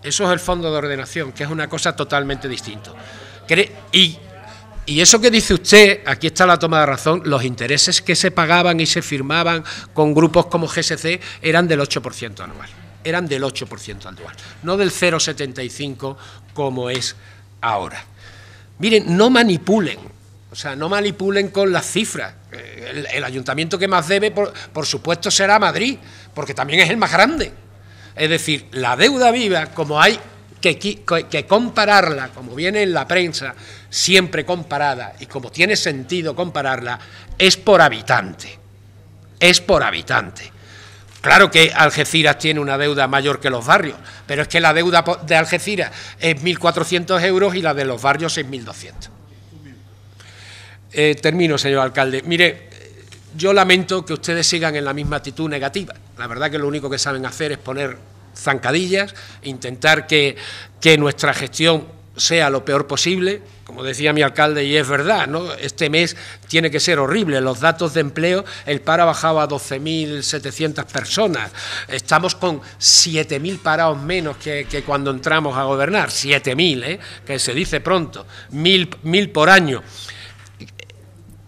Eso es el fondo de ordenación, que es una cosa totalmente distinta. Y, y eso que dice usted, aquí está la toma de razón, los intereses que se pagaban y se firmaban con grupos como GSC eran del 8% anual eran del 8% anual, no del 0,75% como es ahora. Miren, no manipulen, o sea, no manipulen con las cifras. Eh, el, ayuntamiento que más debe, por, supuesto, será Madrid, porque también es el más grande. Es decir, la deuda viva, como hay que, compararla, como viene en la prensa, siempre comparada, y como tiene sentido compararla, es por habitante. Es por habitante. Claro que Algeciras tiene una deuda mayor que los barrios, pero es que la deuda de Algeciras es 1.400 euros y la de los barrios es 1.200. Eh, termino, señor alcalde. Mire, yo lamento que ustedes sigan en la misma actitud negativa. La verdad que lo único que saben hacer es poner zancadillas, intentar que, que nuestra gestión sea lo peor posible. Como decía mi alcalde, y es verdad, ¿no? este mes tiene que ser horrible. Los datos de empleo, el paro ha a 12.700 personas. Estamos con 7.000 parados menos que, cuando entramos a gobernar. 7.000, ¿eh? que se dice pronto. 1.000 por año.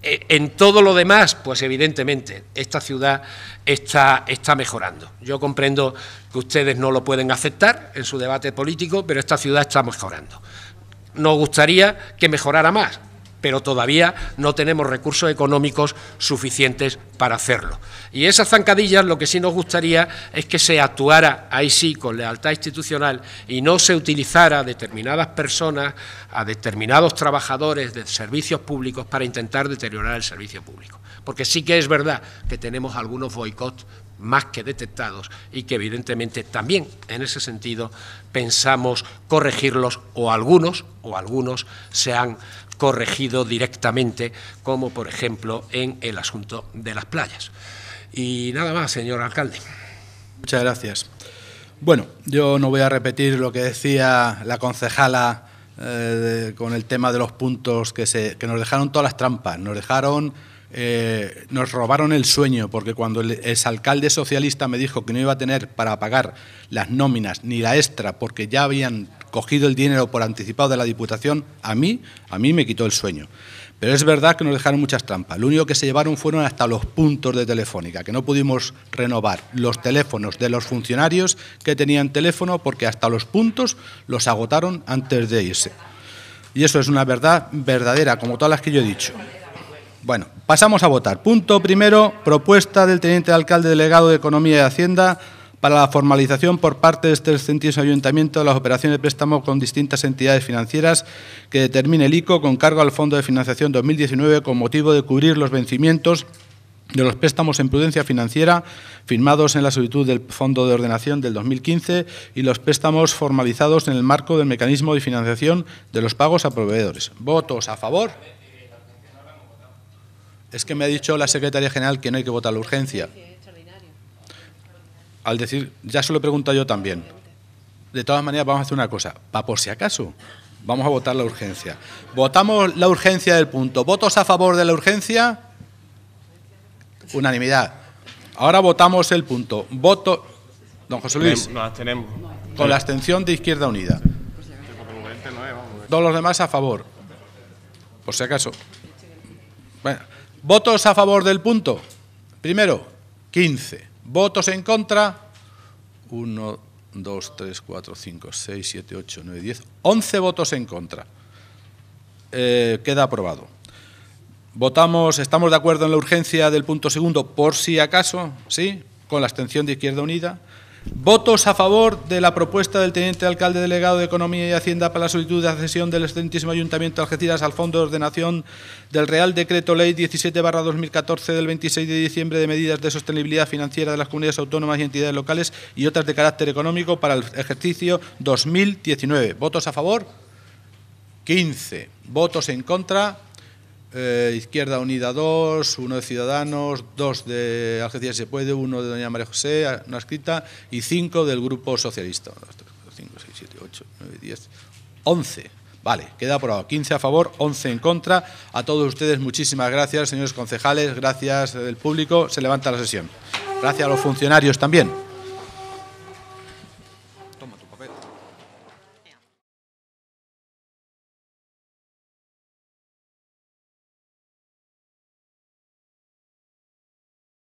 E, en todo lo demás, pues evidentemente, esta ciudad está, está mejorando. Yo comprendo que ustedes no lo pueden aceptar en su debate político, pero esta ciudad está mejorando. Nos gustaría que mejorara más, pero todavía no tenemos recursos económicos suficientes para hacerlo. Y esas zancadillas lo que sí nos gustaría es que se actuara ahí sí con lealtad institucional y no se utilizara a determinadas personas, a determinados trabajadores de servicios públicos para intentar deteriorar el servicio público. Porque sí que es verdad que tenemos algunos boicots más que detectados y que evidentemente también en ese sentido pensamos corregirlos o algunos o algunos se han corregido directamente como por ejemplo en el asunto de las playas. Y nada más, señor alcalde. Muchas gracias. Bueno, yo no voy a repetir lo que decía la concejala eh, con el tema de los puntos que, se, que nos dejaron todas las trampas, nos dejaron eh, nos robaron el sueño, porque cuando el exalcalde socialista me dijo que no iba a tener para pagar las nóminas ni la extra, porque ya habían cogido el dinero por anticipado de la Diputación, a mí, a mí me quitó el sueño. Pero es verdad que nos dejaron muchas trampas. Lo único que se llevaron fueron hasta los puntos de Telefónica, que no pudimos renovar los teléfonos de los funcionarios que tenían teléfono porque hasta los puntos los agotaron antes de irse. Y eso es una verdad verdadera, como todas las que yo he dicho. Bueno, pasamos a votar. Punto primero, propuesta del teniente alcalde delegado de Economía y Hacienda para la formalización por parte de este ayuntamiento de las operaciones de préstamo con distintas entidades financieras que determine el ICO con cargo al Fondo de Financiación 2019 con motivo de cubrir los vencimientos de los préstamos en prudencia financiera firmados en la solicitud del Fondo de Ordenación del 2015 y los préstamos formalizados en el marco del mecanismo de financiación de los pagos a proveedores. ¿Votos a favor? Es que me ha dicho la secretaria general que no hay que votar la urgencia. Al decir, ya se lo he preguntado yo también. De todas maneras, vamos a hacer una cosa, para por si acaso, vamos a votar la urgencia. Votamos la urgencia del punto. ¿Votos a favor de la urgencia? Unanimidad. Ahora votamos el punto. Voto. Don José Luis. Con la abstención de Izquierda Unida. Todos los demás a favor. Por si acaso. Bueno. Votos a favor del punto. Primero, 15. Votos en contra. 1, 2, 3, 4, 5, 6, 7, 8, 9, 10. 11 votos en contra. Eh, queda aprobado. Votamos, estamos de acuerdo en la urgencia del punto segundo, por si acaso, ¿sí? Con la abstención de Izquierda Unida. Votos a favor de la propuesta del teniente alcalde delegado de Economía y Hacienda para la solicitud de accesión del excelentísimo Ayuntamiento de Algeciras al Fondo de Ordenación del Real Decreto Ley 17-2014 del 26 de diciembre de medidas de sostenibilidad financiera de las comunidades autónomas y entidades locales y otras de carácter económico para el ejercicio 2019. ¿Votos a favor? 15. ¿Votos en contra? Eh, Izquierda Unida 2, uno de Ciudadanos, dos de Algeciras Se Puede, uno de Doña María José, no escrita, y cinco del Grupo Socialista. 5, 6, 7, 8, 9, 10, 11. Vale, queda aprobado. 15 a favor, 11 en contra. A todos ustedes, muchísimas gracias, señores concejales, gracias eh, del público. Se levanta la sesión. Gracias a los funcionarios también.